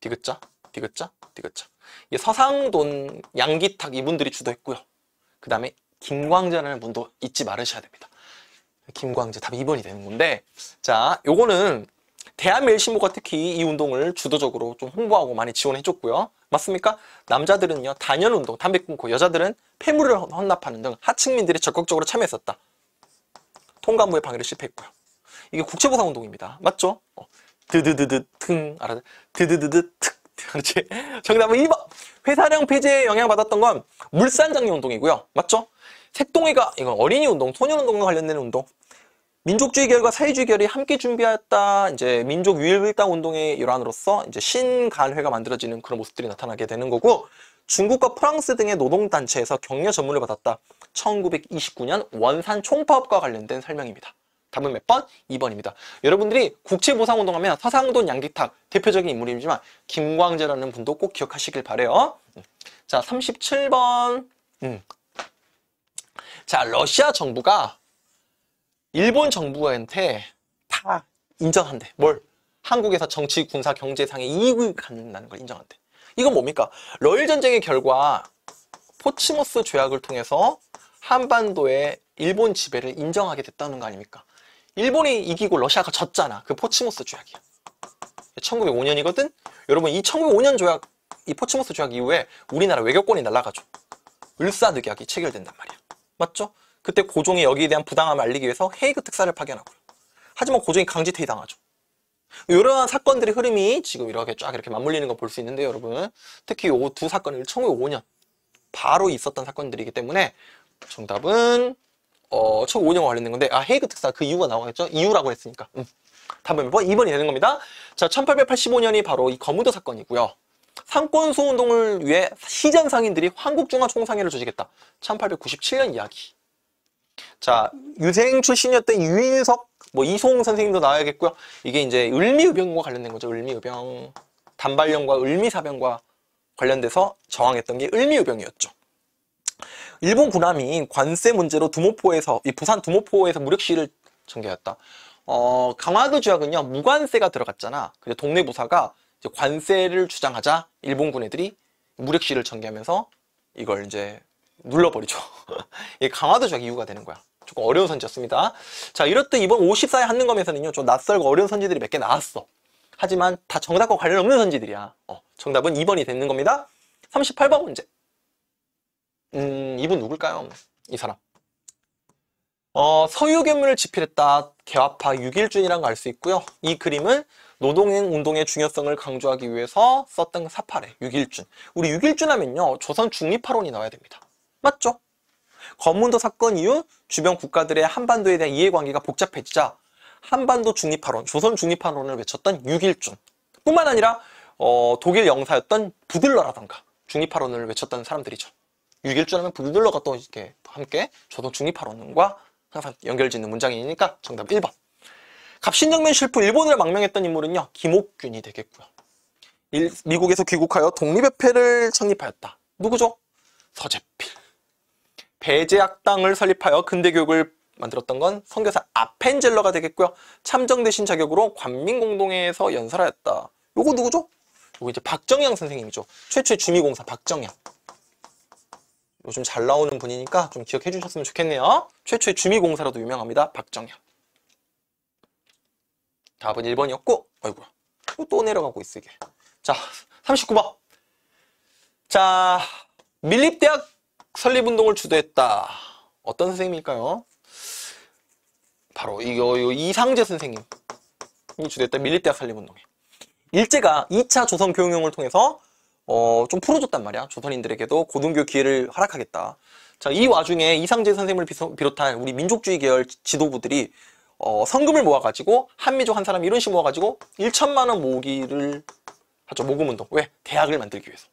디귿자, 디귿자, 디귿자. 이 서상돈, 양기탁 이분들이 주도했고요. 그 다음에 김광재라는 분도 잊지 말으셔야 됩니다. 김광재 답이 2번이 되는 건데 자 요거는 대한멜신보가 특히 이 운동을 주도적으로 좀 홍보하고 많이 지원해줬고요. 맞습니까? 남자들은요 단연 운동, 담배 끊고 여자들은 폐물을 헌납하는 등 하층민들이 적극적으로 참여했었다. 통감부의 방해를 실패했고요. 이게 국제보상 운동입니다. 맞죠? 어. 드드드드 등 알아 드드드드 특 그렇지. 정답은 2번. 회사령 폐지에 영향받았던 건 물산장려 운동이고요. 맞죠? 색동이가 이건 어린이 운동, 소년 운동과 관련된 운동. 민족주의 결과 사회주의 결이 함께 준비했다. 이제 민족 유일당 운동의 일환으로서 이제 신간회가 만들어지는 그런 모습들이 나타나게 되는 거고 중국과 프랑스 등의 노동단체에서 격려 전문을 받았다. 1929년 원산 총파업과 관련된 설명입니다. 답은 몇 번? 2번입니다. 여러분들이 국채보상운동 하면 서상돈 양기탁 대표적인 인물이지만 김광재라는 분도 꼭 기억하시길 바래요. 음. 자, 37번. 음. 자, 러시아 정부가 일본 정부한테 다 인정한대. 뭘? 한국에서 정치, 군사, 경제상의 이익을 갖는다는 걸 인정한대. 이건 뭡니까? 러일 전쟁의 결과 포츠모스 조약을 통해서 한반도에 일본 지배를 인정하게 됐다는 거 아닙니까? 일본이 이기고 러시아가 졌잖아. 그 포츠모스 조약이야. 1905년이거든? 여러분 이 1905년 조약, 이 포츠모스 조약 이후에 우리나라 외교권이 날라가죠. 을사늑약이 체결된단 말이야. 맞죠? 그때 고종이 여기에 대한 부당함을 알리기 위해서 헤이그 특사를 파견하고요. 하지만 고종이 강제퇴위 당하죠. 이러한 사건들의 흐름이 지금 이렇게 쫙 이렇게 맞물리는 걸 볼 수 있는데 여러분 특히 이 두 사건은 1905년 바로 있었던 사건들이기 때문에 정답은 어, 처음 년과 관련된 건데 아 헤이그 특사 그 이유가 나오겠죠? 이유라고 했으니까 음. 답은 몇 번? 2번이 되는 겁니다. 자 1885년이 바로 이 거무도 사건이고요. 상권소 운동을 위해 시장 상인들이 한국중화총상회를 조직했다. 1897년 이야기. 자 유생 출신이었던 유인석, 뭐 이송 선생님도 나와야겠고요. 이게 이제 을미의병과 관련된 거죠. 을미의병. 단발령과 을미사병과 관련돼서 저항했던 게 을미의병이었죠. 일본 군함이 관세 문제로 두모포에서 이 부산 두모포에서 무력 시를 전개했다. 어, 강화도 지역은요 무관세가 들어갔잖아. 그데 동네 부사가 관세를 주장하자 일본군 애들이 무력 시를 전개하면서 이걸 이제 눌러버리죠. 이 강화도 조약 이유가 되는 거야. 조금 어려운 선지였습니다. 자, 이렇듯 이번 54회 한능검에서는요, 좀 낯설고 어려운 선지들이 몇 개 나왔어. 하지만 다 정답과 관련 없는 선지들이야. 어, 정답은 2번이 되는 겁니다. 38번 문제. 음, 이분 누굴까요? 이 사람. 어, 서유괴물을 집필했다. 개화파 6일준이란 걸알 수 있고요. 이 그림은 노동행 운동의 중요성을 강조하기 위해서 썼던 사파래 6일준. 우리 6일준 하면요. 조선 중립파론이 나와야 됩니다. 맞죠? 검문도 사건 이후 주변 국가들의 한반도에 대한 이해관계가 복잡해지자 한반도 중립파론, 조선 중립파론을 외쳤던 6일준 뿐만 아니라 어, 독일 영사였던 부들러라던가 중립파론을 외쳤던 사람들이죠. 유길주라면 부두들러 갔다 이렇게 함께 저도 중립화론과 항상 연결짓는 문장이니까 정답 1번. 갑신정면 실프 일본을 망명했던 인물은요. 김옥균이 되겠고요. 일, 미국에서 귀국하여 독립협회를 창립하였다. 누구죠? 서재필. 배제학당을 설립하여 근대교육을 만들었던 건 선교사 아펜젤러가 되겠고요. 참정 대신 자격으로 관민공동회에서 연설하였다. 요거 누구죠? 요거 이제 박정양 선생님이죠. 최초의 주미공사 박정양. 요즘 잘 나오는 분이니까 좀 기억해 주셨으면 좋겠네요. 최초의 주미공사로도 유명합니다. 박정현. 답은 1번이었고 아이고야. 또 내려가고 있어 이게. 자, 39번. 자, 밀립대학 설립운동을 주도했다. 어떤 선생님일까요? 바로 이거, 이거 이상재 선생님이 주도했다. 밀립대학 설립운동에. 일제가 2차 조선 교육령을 통해서 어, 좀 풀어줬단 말이야. 조선인들에게도 고등교 기회를 허락하겠다. 자, 이 와중에 이상재 선생님을 비롯한 우리 민족주의 계열 지도부들이 어, 성금을 모아가지고 한미족 한 사람 이런식 모아가지고 1천만 원 모으기를 하죠. 모금 운동. 왜? 대학을 만들기 위해서.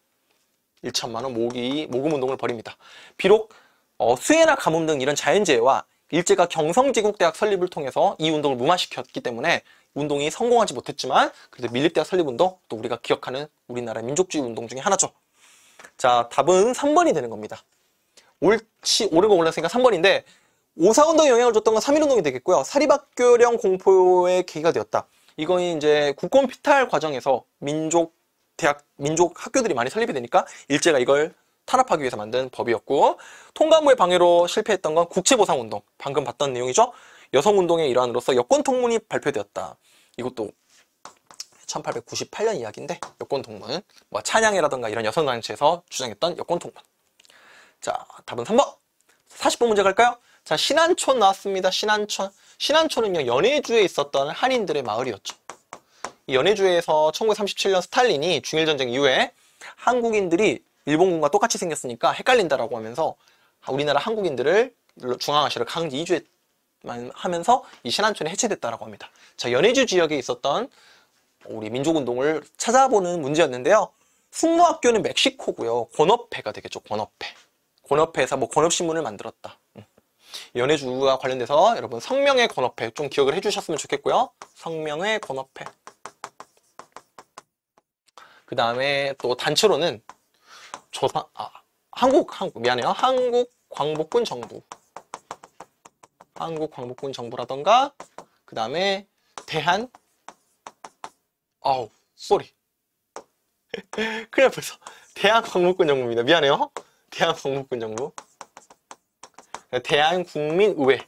1천만 원모기 모금 운동을 벌입니다. 비록 어, 수해나 가뭄 등 이런 자연재해와 일제가 경성지국대학 설립을 통해서 이 운동을 무마시켰기 때문에 운동이 성공하지 못했지만 그래도 밀립대와 설립운동 또 우리가 기억하는 우리나라 민족주의 운동 중에 하나죠. 자 답은 3번이 되는 겁니다. 옳지 오르고 올랐으니까 3번인데 오사운동에 영향을 줬던 건 3.1운동이 되겠고요. 사립학교령 공포의 계기가 되었다. 이건 이제 국권 피탈 과정에서 민족 대학 민족 학교들이 많이 설립이 되니까 일제가 이걸 탄압하기 위해서 만든 법이었고 통감부의 방해로 실패했던 건 국채보상운동 방금 봤던 내용이죠. 여성운동의 일환으로서 여권통문이 발표되었다. 이것도 1898년 이야기인데 여권통문, 뭐찬양회라던가 이런 여성단체에서 주장했던 여권통문. 자, 답은 3번. 40번 문제 갈까요? 자, 신안촌 나왔습니다. 신안촌. 신안촌은요, 연해주에 있었던 한인들의 마을이었죠. 이 연해주에서 1937년 스탈린이 중일전쟁 이후에 한국인들이 일본군과 똑같이 생겼으니까 헷갈린다라고 하면서 우리나라 한국인들을 중앙아시아를 강제 이주했 하면서 이 신한촌이 해체됐다라고 합니다. 자, 연해주 지역에 있었던 우리 민족운동을 찾아보는 문제였는데요. 숙모학교는 멕시코고요. 권업회가 되겠죠. 권업회. 권업회에서 뭐 권업신문을 만들었다. 음. 연해주와 관련돼서 여러분 성명의 권업회 좀 기억을 해주셨으면 좋겠고요. 성명의 권업회. 그 다음에 또 단체로는 조상 아, 한국 한국 미안해요. 한국 광복군 정부. 한국 광복군 정부라던가 그 다음에 대한 어우 쏘리 큰일 벌써 대한 광복군 정부입니다 미안해요 대한 광복군 정부 대한국민의회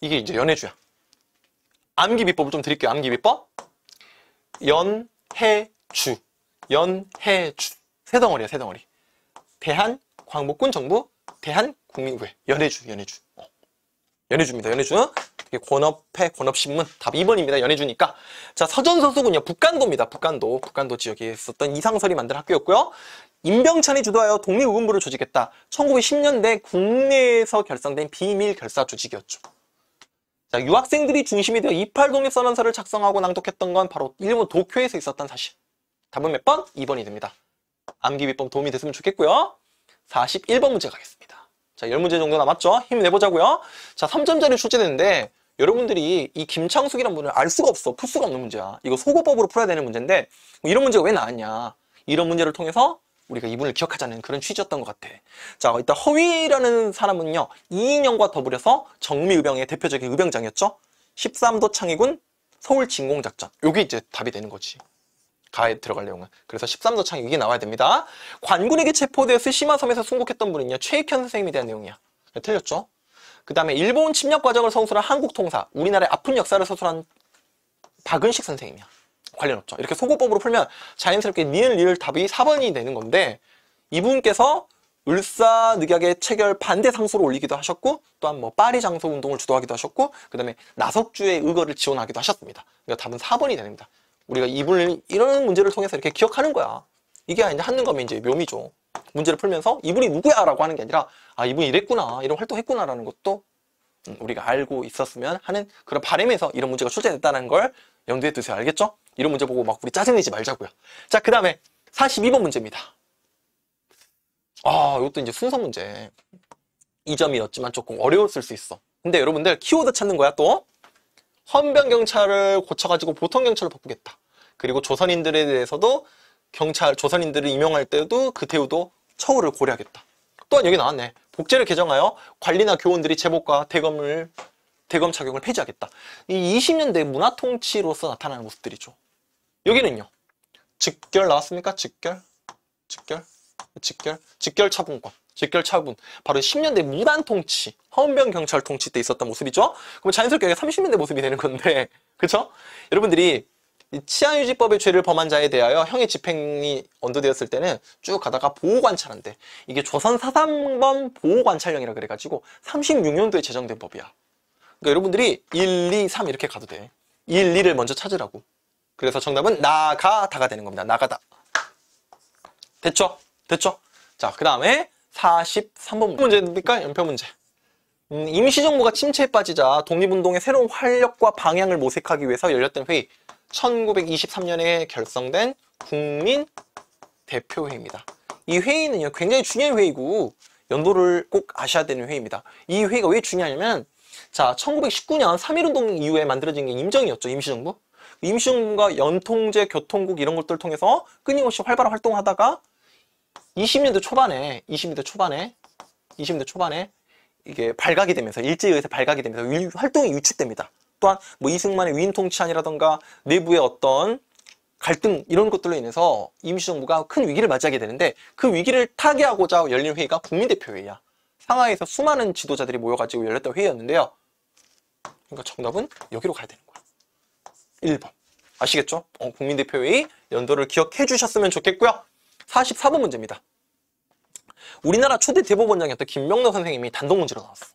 이게 이제 연해주야 암기비법을 좀 드릴게요 암기비법 연해주 연해주 세 덩어리야 세 덩어리 대한 광복군 정부 대한 국민의회 연해주 연해주 연해주입니다. 연해주. 권업회, 어? 권업신문 답 2번입니다. 연해주니까. 자, 서전서수군요. 북간도입니다. 북간도. 북간도 지역에 있었던 이상설이 만든 학교였고요. 임병찬이 주도하여 독립의군부를 조직했다. 1910년대 국내에서 결성된 비밀 결사 조직이었죠. 자, 유학생들이 중심이 되어 이팔 독립 선언서를 작성하고 낭독했던 건 바로 일본 도쿄에서 있었던 사실. 답은 몇 번? 2번이 됩니다. 암기 비법 도움이 됐으면 좋겠고요. 41번 문제 가겠습니다. 자, 10문제 정도 남았죠? 힘내보자고요. 자, 3점짜리 출제되는데 여러분들이 이 김창숙이란 분을 알 수가 없어. 풀 수가 없는 문제야. 이거 소고법으로 풀어야 되는 문제인데 뭐 이런 문제가 왜 나왔냐. 이런 문제를 통해서 우리가 이분을 기억하자는 그런 취지였던 것 같아. 자, 일단 허위라는 사람은요. 이인영과 더불어서 정미의병의 대표적인 의병장이었죠. 13도 창의군 서울 진공작전. 요게 이제 답이 되는 거지. 가에 들어갈 내용은 그래서 13도 창이 게 나와야 됩니다. 관군에게 체포되어 쓰시마섬에서 순국했던 분은요. 최익현 선생님에 대한 내용이야. 틀렸죠? 그 다음에 일본 침략 과정을 서술한 한국 통사, 우리나라의 아픈 역사를 서술한 박은식 선생님이야. 관련 없죠. 이렇게 소고법으로 풀면 자연스럽게 니은 리을 답이 4번이 되는 건데 이분께서 을사늑약의 체결 반대 상소를 올리기도 하셨고 또한 뭐 파리 장소 운동을 주도하기도 하셨고 그 다음에 나석주의 의거를 지원하기도 하셨습니다. 그러니까 답은 4번이 됩니다. 우리가 이분을 이런 문제를 통해서 이렇게 기억하는 거야. 이게 이제 하는 거면 이제 묘미죠. 문제를 풀면서 이분이 누구야라고 하는 게 아니라 아 이분이 이랬구나 이런 활동했구나라는 것도 음, 우리가 알고 있었으면 하는 그런 바램에서 이런 문제가 출제됐다는 걸 염두에 두세요. 알겠죠? 이런 문제 보고 막 우리 짜증내지 말자고요. 자, 그 다음에 42번 문제입니다. 아, 이것도 이제 순서 문제. 이점이었지만 조금 어려웠을 수 있어. 근데 여러분들 키워드 찾는 거야, 또. 헌병 경찰을 고쳐가지고 보통 경찰로 바꾸겠다. 그리고 조선인들에 대해서도 경찰 조선인들을 임용할 때도 그태우도 처우를 고려하겠다. 또한 여기 나왔네. 복제를 개정하여 관리나 교원들이 제복과 대검을 대검 착용을 폐지하겠다. 이 20년대 문화 통치로서 나타나는 모습들이죠. 여기는요. 직결 나왔습니까? 직결, 직결, 직결, 직결 차분권. 직결 차분 바로 10년대 무단 통치 헌병 경찰 통치 때 있었던 모습이죠 그럼 자연스럽게 30년대 모습이 되는 건데 그렇죠 여러분들이 치안유지법의 죄를 범한 자에 대하여 형의 집행이 언도되었을 때는 쭉 가다가 보호관찰한데 이게 조선 사상범 보호관찰령이라 그래가지고 36년도에 제정된 법이야 그러니까 여러분들이 1, 2, 3 이렇게 가도 돼 1, 2를 먼저 찾으라고 그래서 정답은 나가다가 되는 겁니다 나가다 됐죠? 됐죠? 자그 다음에 43번 문제니까 입 연표 문제. 음, 임시정부가 침체에 빠지자 독립운동의 새로운 활력과 방향을 모색하기 위해서 열렸던 회의 1923년에 결성된 국민 대표회의입니다. 이 회의는요 굉장히 중요한 회의고 연도를 꼭 아셔야 되는 회의입니다. 이 회의가 왜 중요하냐면 자 1919년 3.1운동 이후에 만들어진 게 임정이었죠 임시정부 임시정부가 연통제, 교통국 이런 것들을 통해서 끊임없이 활발한 활동하다가 20년도 초반에 20년대 초반에 20년대 초반에 이게 발각이 되면서 일제에 의해서 발각이 되면서 위, 활동이 유축됩니다 또한 뭐 이승만의 위인 통치안이라던가 내부의 어떤 갈등 이런 것들로 인해서 임시정부가 큰 위기를 맞이하게 되는데 그 위기를 타개하고자 열린 회의가 국민대표회의야. 상하이에서 수많은 지도자들이 모여가지고 열렸던 회의였는데요. 그러니까 정답은 여기로 가야 되는 거야. 1번. 아시겠죠? 어, 국민대표회의 연도를 기억해 주셨으면 좋겠고요. 44번 문제입니다. 우리나라 초대 대법원장이었던 김명록 선생님이 단독 문제로 나왔어.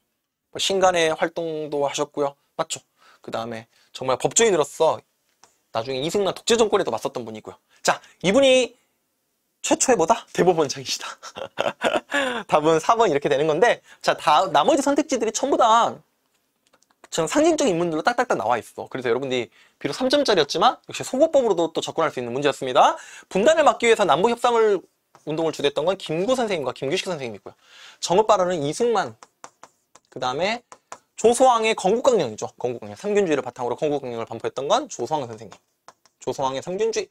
뭐 신간의 활동도 하셨고요. 맞죠? 그 다음에 정말 법조인으로서 나중에 이승만 독재 정권에도 맞섰던 분이고요. 자, 이분이 최초의 뭐다? 대법원장이시다. 답은 4번 이렇게 되는 건데 자, 다, 나머지 선택지들이 전부 다 그냥 상징적인 인물들로 딱딱딱 나와 있어. 그래서 여러분들이 비록 3점짜리였지만 역시 소고법으로도 또 접근할 수 있는 문제였습니다. 분단을 막기 위해서 남북 협상을 운동을 주도했던 건 김구 선생님과 김규식 선생님이고요. 정읍 발언은 이승만, 그 다음에 조소왕의 건국강령이죠. 건국강령, 삼균주의를 바탕으로 건국강령을 반포했던 건 조소왕 선생님. 조소왕의 삼균주의.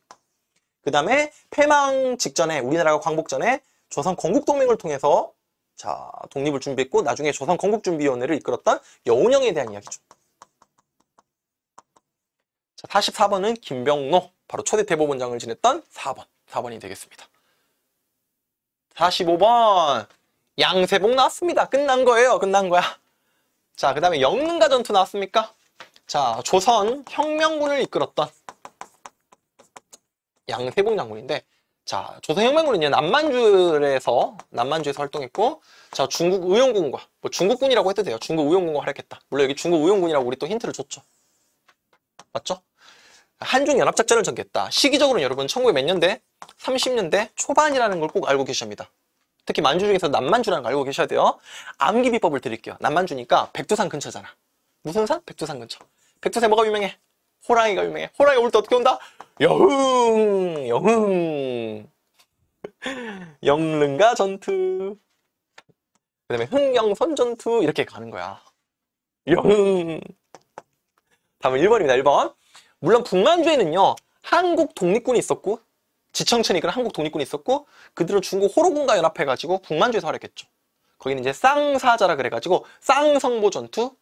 그 다음에 패망 직전에 우리나라가 광복 전에 조선 건국동맹을 통해서 자, 독립을 준비했고 나중에 조선 건국준비위원회를 이끌었던 여운형에 대한 이야기죠. 자, 44번은 김병로, 바로 초대 대법원장을 지냈던 4번, 4번이 되겠습니다. 45번 양세봉 나왔습니다. 끝난 거예요. 끝난 거야. 자, 그 다음에 영릉가 전투 나왔습니까? 자, 조선 혁명군을 이끌었던 양세봉 장군인데 자, 조선혁명군은 이제 남만주에서 남만주에서 활동했고 자, 중국 의용군과 뭐 중국군이라고 해도 돼요. 중국 의용군과 활약했다. 물론 여기 중국 의용군이라고 우리 또 힌트를 줬죠. 맞죠? 한중 연합 작전을 전개했다. 시기적으로는 여러분 1900몇 년대? 30년대 초반이라는 걸 꼭 알고 계셔야 합니다. 특히 만주 중에서 남만주라는 걸 알고 계셔야 돼요. 암기 비법을 드릴게요. 남만주니까 백두산 근처잖아. 무슨 산? 백두산 근처. 백두산 뭐가 유명해? 호랑이가 유명해. 호랑이 올 때 어떻게 온다? 여흥 여흥 영릉가 전투 그 다음에 흥영선 전투 이렇게 가는 거야 여흥 다음은 1번입니다 1번 물론 북만주에는요 한국 독립군이 있었고 지청천이 그런 한국 독립군이 있었고 그들은 중국 호로군과 연합해가지고 북만주에서 활약했죠 거기는 이제 쌍사자라 그래가지고 쌍성보 전투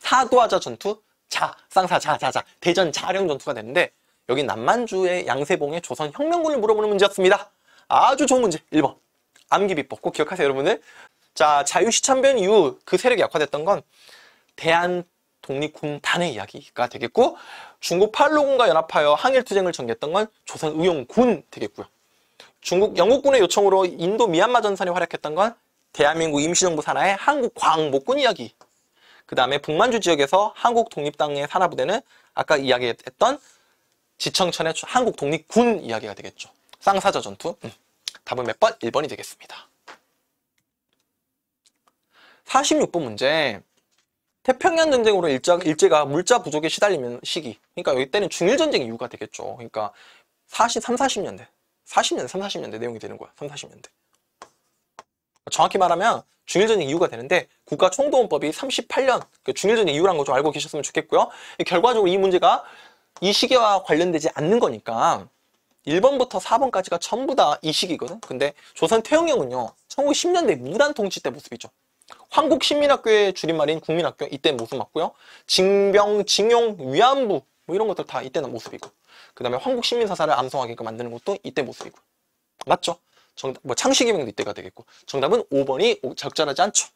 사도하자 전투 자 쌍사 자자자 대전 자령 전투가 됐는데 여기 남만주의 양세봉의 조선 혁명군을 물어보는 문제였습니다. 아주 좋은 문제 1번 암기비법 꼭 기억하세요 여러분들. 자 자유시참변 이후 그 세력이 약화됐던 건 대한 독립군단의 이야기가 되겠고 중국 팔로군과 연합하여 항일투쟁을 전개했던 건 조선의용군 되겠고요. 중국 영국군의 요청으로 인도 미얀마 전선에 활약했던 건 대한민국 임시정부 산하의 한국 광목군 이야기 그 다음에 북만주 지역에서 한국 독립당의 산하부대는 아까 이야기했던 지청천의 한국 독립군 이야기가 되겠죠. 쌍사자 전투. 음. 답은 몇 번? 1번이 되겠습니다. 46번 문제. 태평양 전쟁으로 일자, 일제가 물자 부족에 시달리는 시기. 그러니까 여기 때는 중일 전쟁 이유가 되겠죠. 그러니까 40, 3, 40년대. 40년대, 3, 0년대 내용이 되는 거야. 3, 40년대. 정확히 말하면 중일전쟁 이유가 되는데 국가총동원법이 38년 그 중일전쟁 이유란 거좀 알고 계셨으면 좋겠고요. 결과적으로 이 문제가 이 시계와 관련되지 않는 거니까 1번부터 4번까지가 전부 다 이 시기거든 근데 조선 태영형은요 1910년대 무단 통치 때 모습이죠 황국 신민학교의 줄임말인 국민학교 이때 모습 맞고요 징병, 징용, 위안부 뭐 이런 것들 다 이때는 모습이고 그 다음에 황국 신민사사를 암송하게끔 만드는 것도 이때 모습이고 맞죠? 정답, 뭐 창씨개명도 이때가 되겠고 정답은 5번이 적절하지 않죠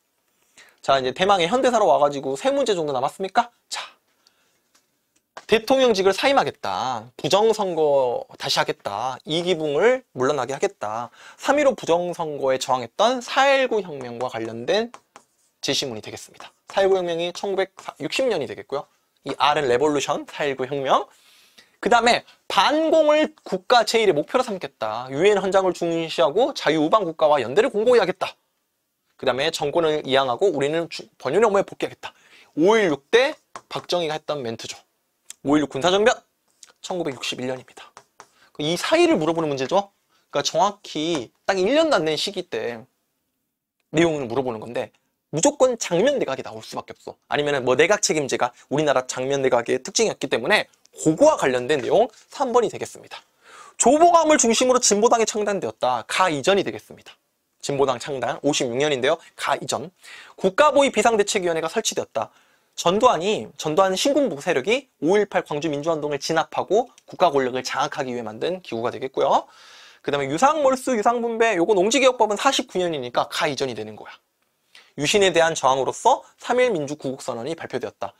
자 이제 대망의 현대사로 와가지고 세 문제 정도 남았습니까? 자 대통령직을 사임하겠다. 부정선거 다시 하겠다. 이기붕을 물러나게 하겠다. 3.15 부정선거에 저항했던 4.19 혁명과 관련된 제시문이 되겠습니다. 4.19 혁명이 1960년이 되겠고요. 이 R은 레볼루션, 4.19 혁명. 그 다음에 반공을 국가 제일의 목표로 삼겠다. 유엔 헌장을 중시하고 자유우방 국가와 연대를 공고히 하겠다. 그 다음에 정권을 이양하고 우리는 번윤의 업무에 복귀하겠다. 5.16 때 박정희가 했던 멘트죠. 5.16 군사정변 1961년입니다. 그 이 사이를 물어보는 문제죠. 그러니까 정확히 딱 1년도 안 된 시기 때 내용을 물어보는 건데 무조건 장면 내각이 나올 수밖에 없어. 아니면 뭐 내각 책임제가 우리나라 장면 내각의 특징이었기 때문에 고거와 관련된 내용 3번이 되겠습니다. 조보감을 중심으로 진보당에 창단되었다. 가 이전이 되겠습니다. 진보당 창단 56년인데요. 가 이전. 국가보위 비상대책위원회가 설치되었다. 전두환이 전두환 신군부 세력이 5.18 광주민주화운동을 진압하고 국가 권력을 장악하기 위해 만든 기구가 되겠고요. 그 다음에 유상몰수, 유상분배, 요건 농지개혁법은 49년이니까 가 이전이 되는 거야. 유신에 대한 저항으로서 3.1 민주구국선언이 발표되었다.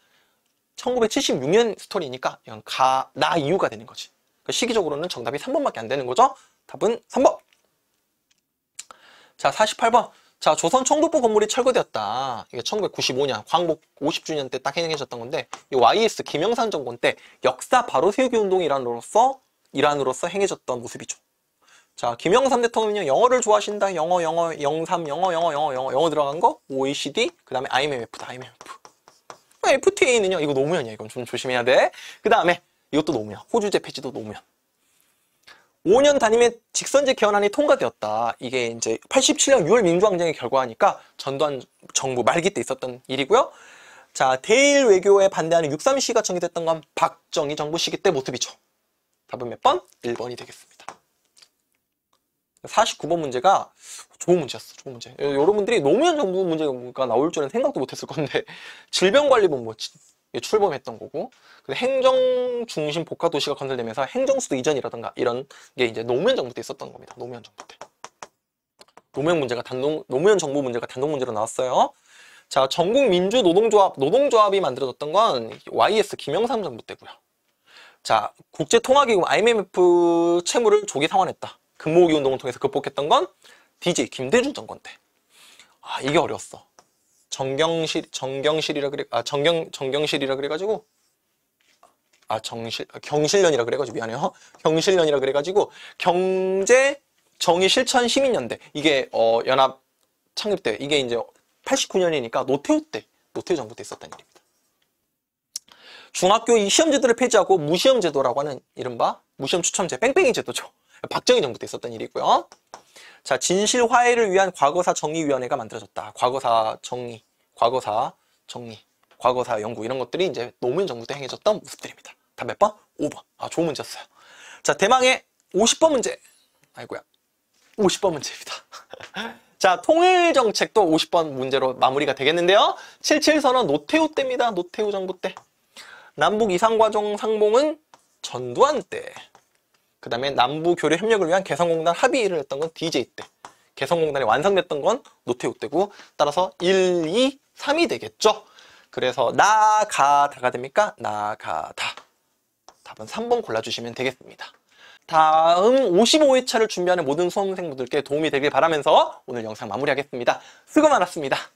1976년 스토리니까 이건 가, 나 이유가 되는 거지. 그 시기적으로는 정답이 3번밖에 안 되는 거죠. 답은 3번. 자, 48번. 자 조선 청도포 건물이 철거되었다. 이게 1995년 광복 50주년 때 딱 행해졌던 건데 이 YS 김영삼 정권 때 역사 바로 세우기 운동 이란으로서이란으로서 행해졌던 모습이죠. 자 김영삼 대통령 은 영어를 좋아하신다. 영어 영어 영삼 영어 영어 영어 영어 영어 들어간 거 OECD 그 다음에 IMF다 IMF. 어, FTA는요 이거 노무현이야 이건 좀 조심해야 돼. 그 다음에 이것도 노무현 호주제 폐지도 노무현. 5년 단임의 직선제 개헌안이 통과되었다. 이게 이제 87년 6월 민주항쟁의 결과니까 전두환 정부 말기 때 있었던 일이고요. 자, 대일 외교에 반대하는 6.3시가 정의됐던 건 박정희 정부 시기 때 모습이죠. 답은 몇 번? 1번이 되겠습니다. 49번 문제가 좋은 문제였어. 좋은 문제. 여러분들이 노무현 정부 문제가 나올 줄은 생각도 못했을 건데 질병관리본부 출범했던 거고 행정 중심 복합 도시가 건설되면서 행정 수도 이전이라든가 이런 게 이제 노무현 정부 때 있었던 겁니다. 노무현 정부 때. 노무현 문제가 단독 노무현 정부 문제가 단독 문제로 나왔어요. 자, 전국 민주 노동조합 노동조합이 만들어졌던 건 YS 김영삼 정부 때고요. 자, 국제 통화기금 IMF 채무를 조기 상환했다. 근무기 운동을 통해서 극복했던 건 DJ 김대중 정권 때. 아, 이게 어려웠어. 정경실 정경실이라 그래 아 정경 정경실이라 그래가지고 아 정실 아, 경실련이라 그래가지고 미안해요 경실련이라 그래가지고 경제 정의 실천 시민연대 이게 어 연합 창립 때 이게 이제 89년이니까 노태우 때 노태우 정부 때 있었던 일입니다. 중학교 이 시험제도를 폐지하고 무시험제도라고 하는 이른바 무시험 추첨제 뺑뺑이 제도죠. 박정희 정부 때 있었던 일이고요. 자, 진실 화해를 위한 과거사 정리위원회가 만들어졌다. 과거사 정리, 과거사 정리, 과거사 연구 이런 것들이 이제 노무현 정부 때 행해졌던 모습들입니다. 다몇 번? 5번. 아, 좋은 문제였어요. 자, 대망의 50번 문제. 아이고야. 50번 문제입니다. 자, 통일정책도 50번 문제로 마무리가 되겠는데요. 77선언 노태우 때입니다. 노태우 정부 때. 남북 이상과정 상봉은 전두환 때. 그 다음에 남부 교류 협력을 위한 개성공단 합의를 했던 건 DJ 때 개성공단이 완성됐던 건 노태우 때고 따라서 1, 2, 3이 되겠죠 그래서 나가다가 됩니까? 나가다 답은 3번 골라주시면 되겠습니다 다음 55회차를 준비하는 모든 수험생분들께 도움이 되길 바라면서 오늘 영상 마무리하겠습니다 수고 많았습니다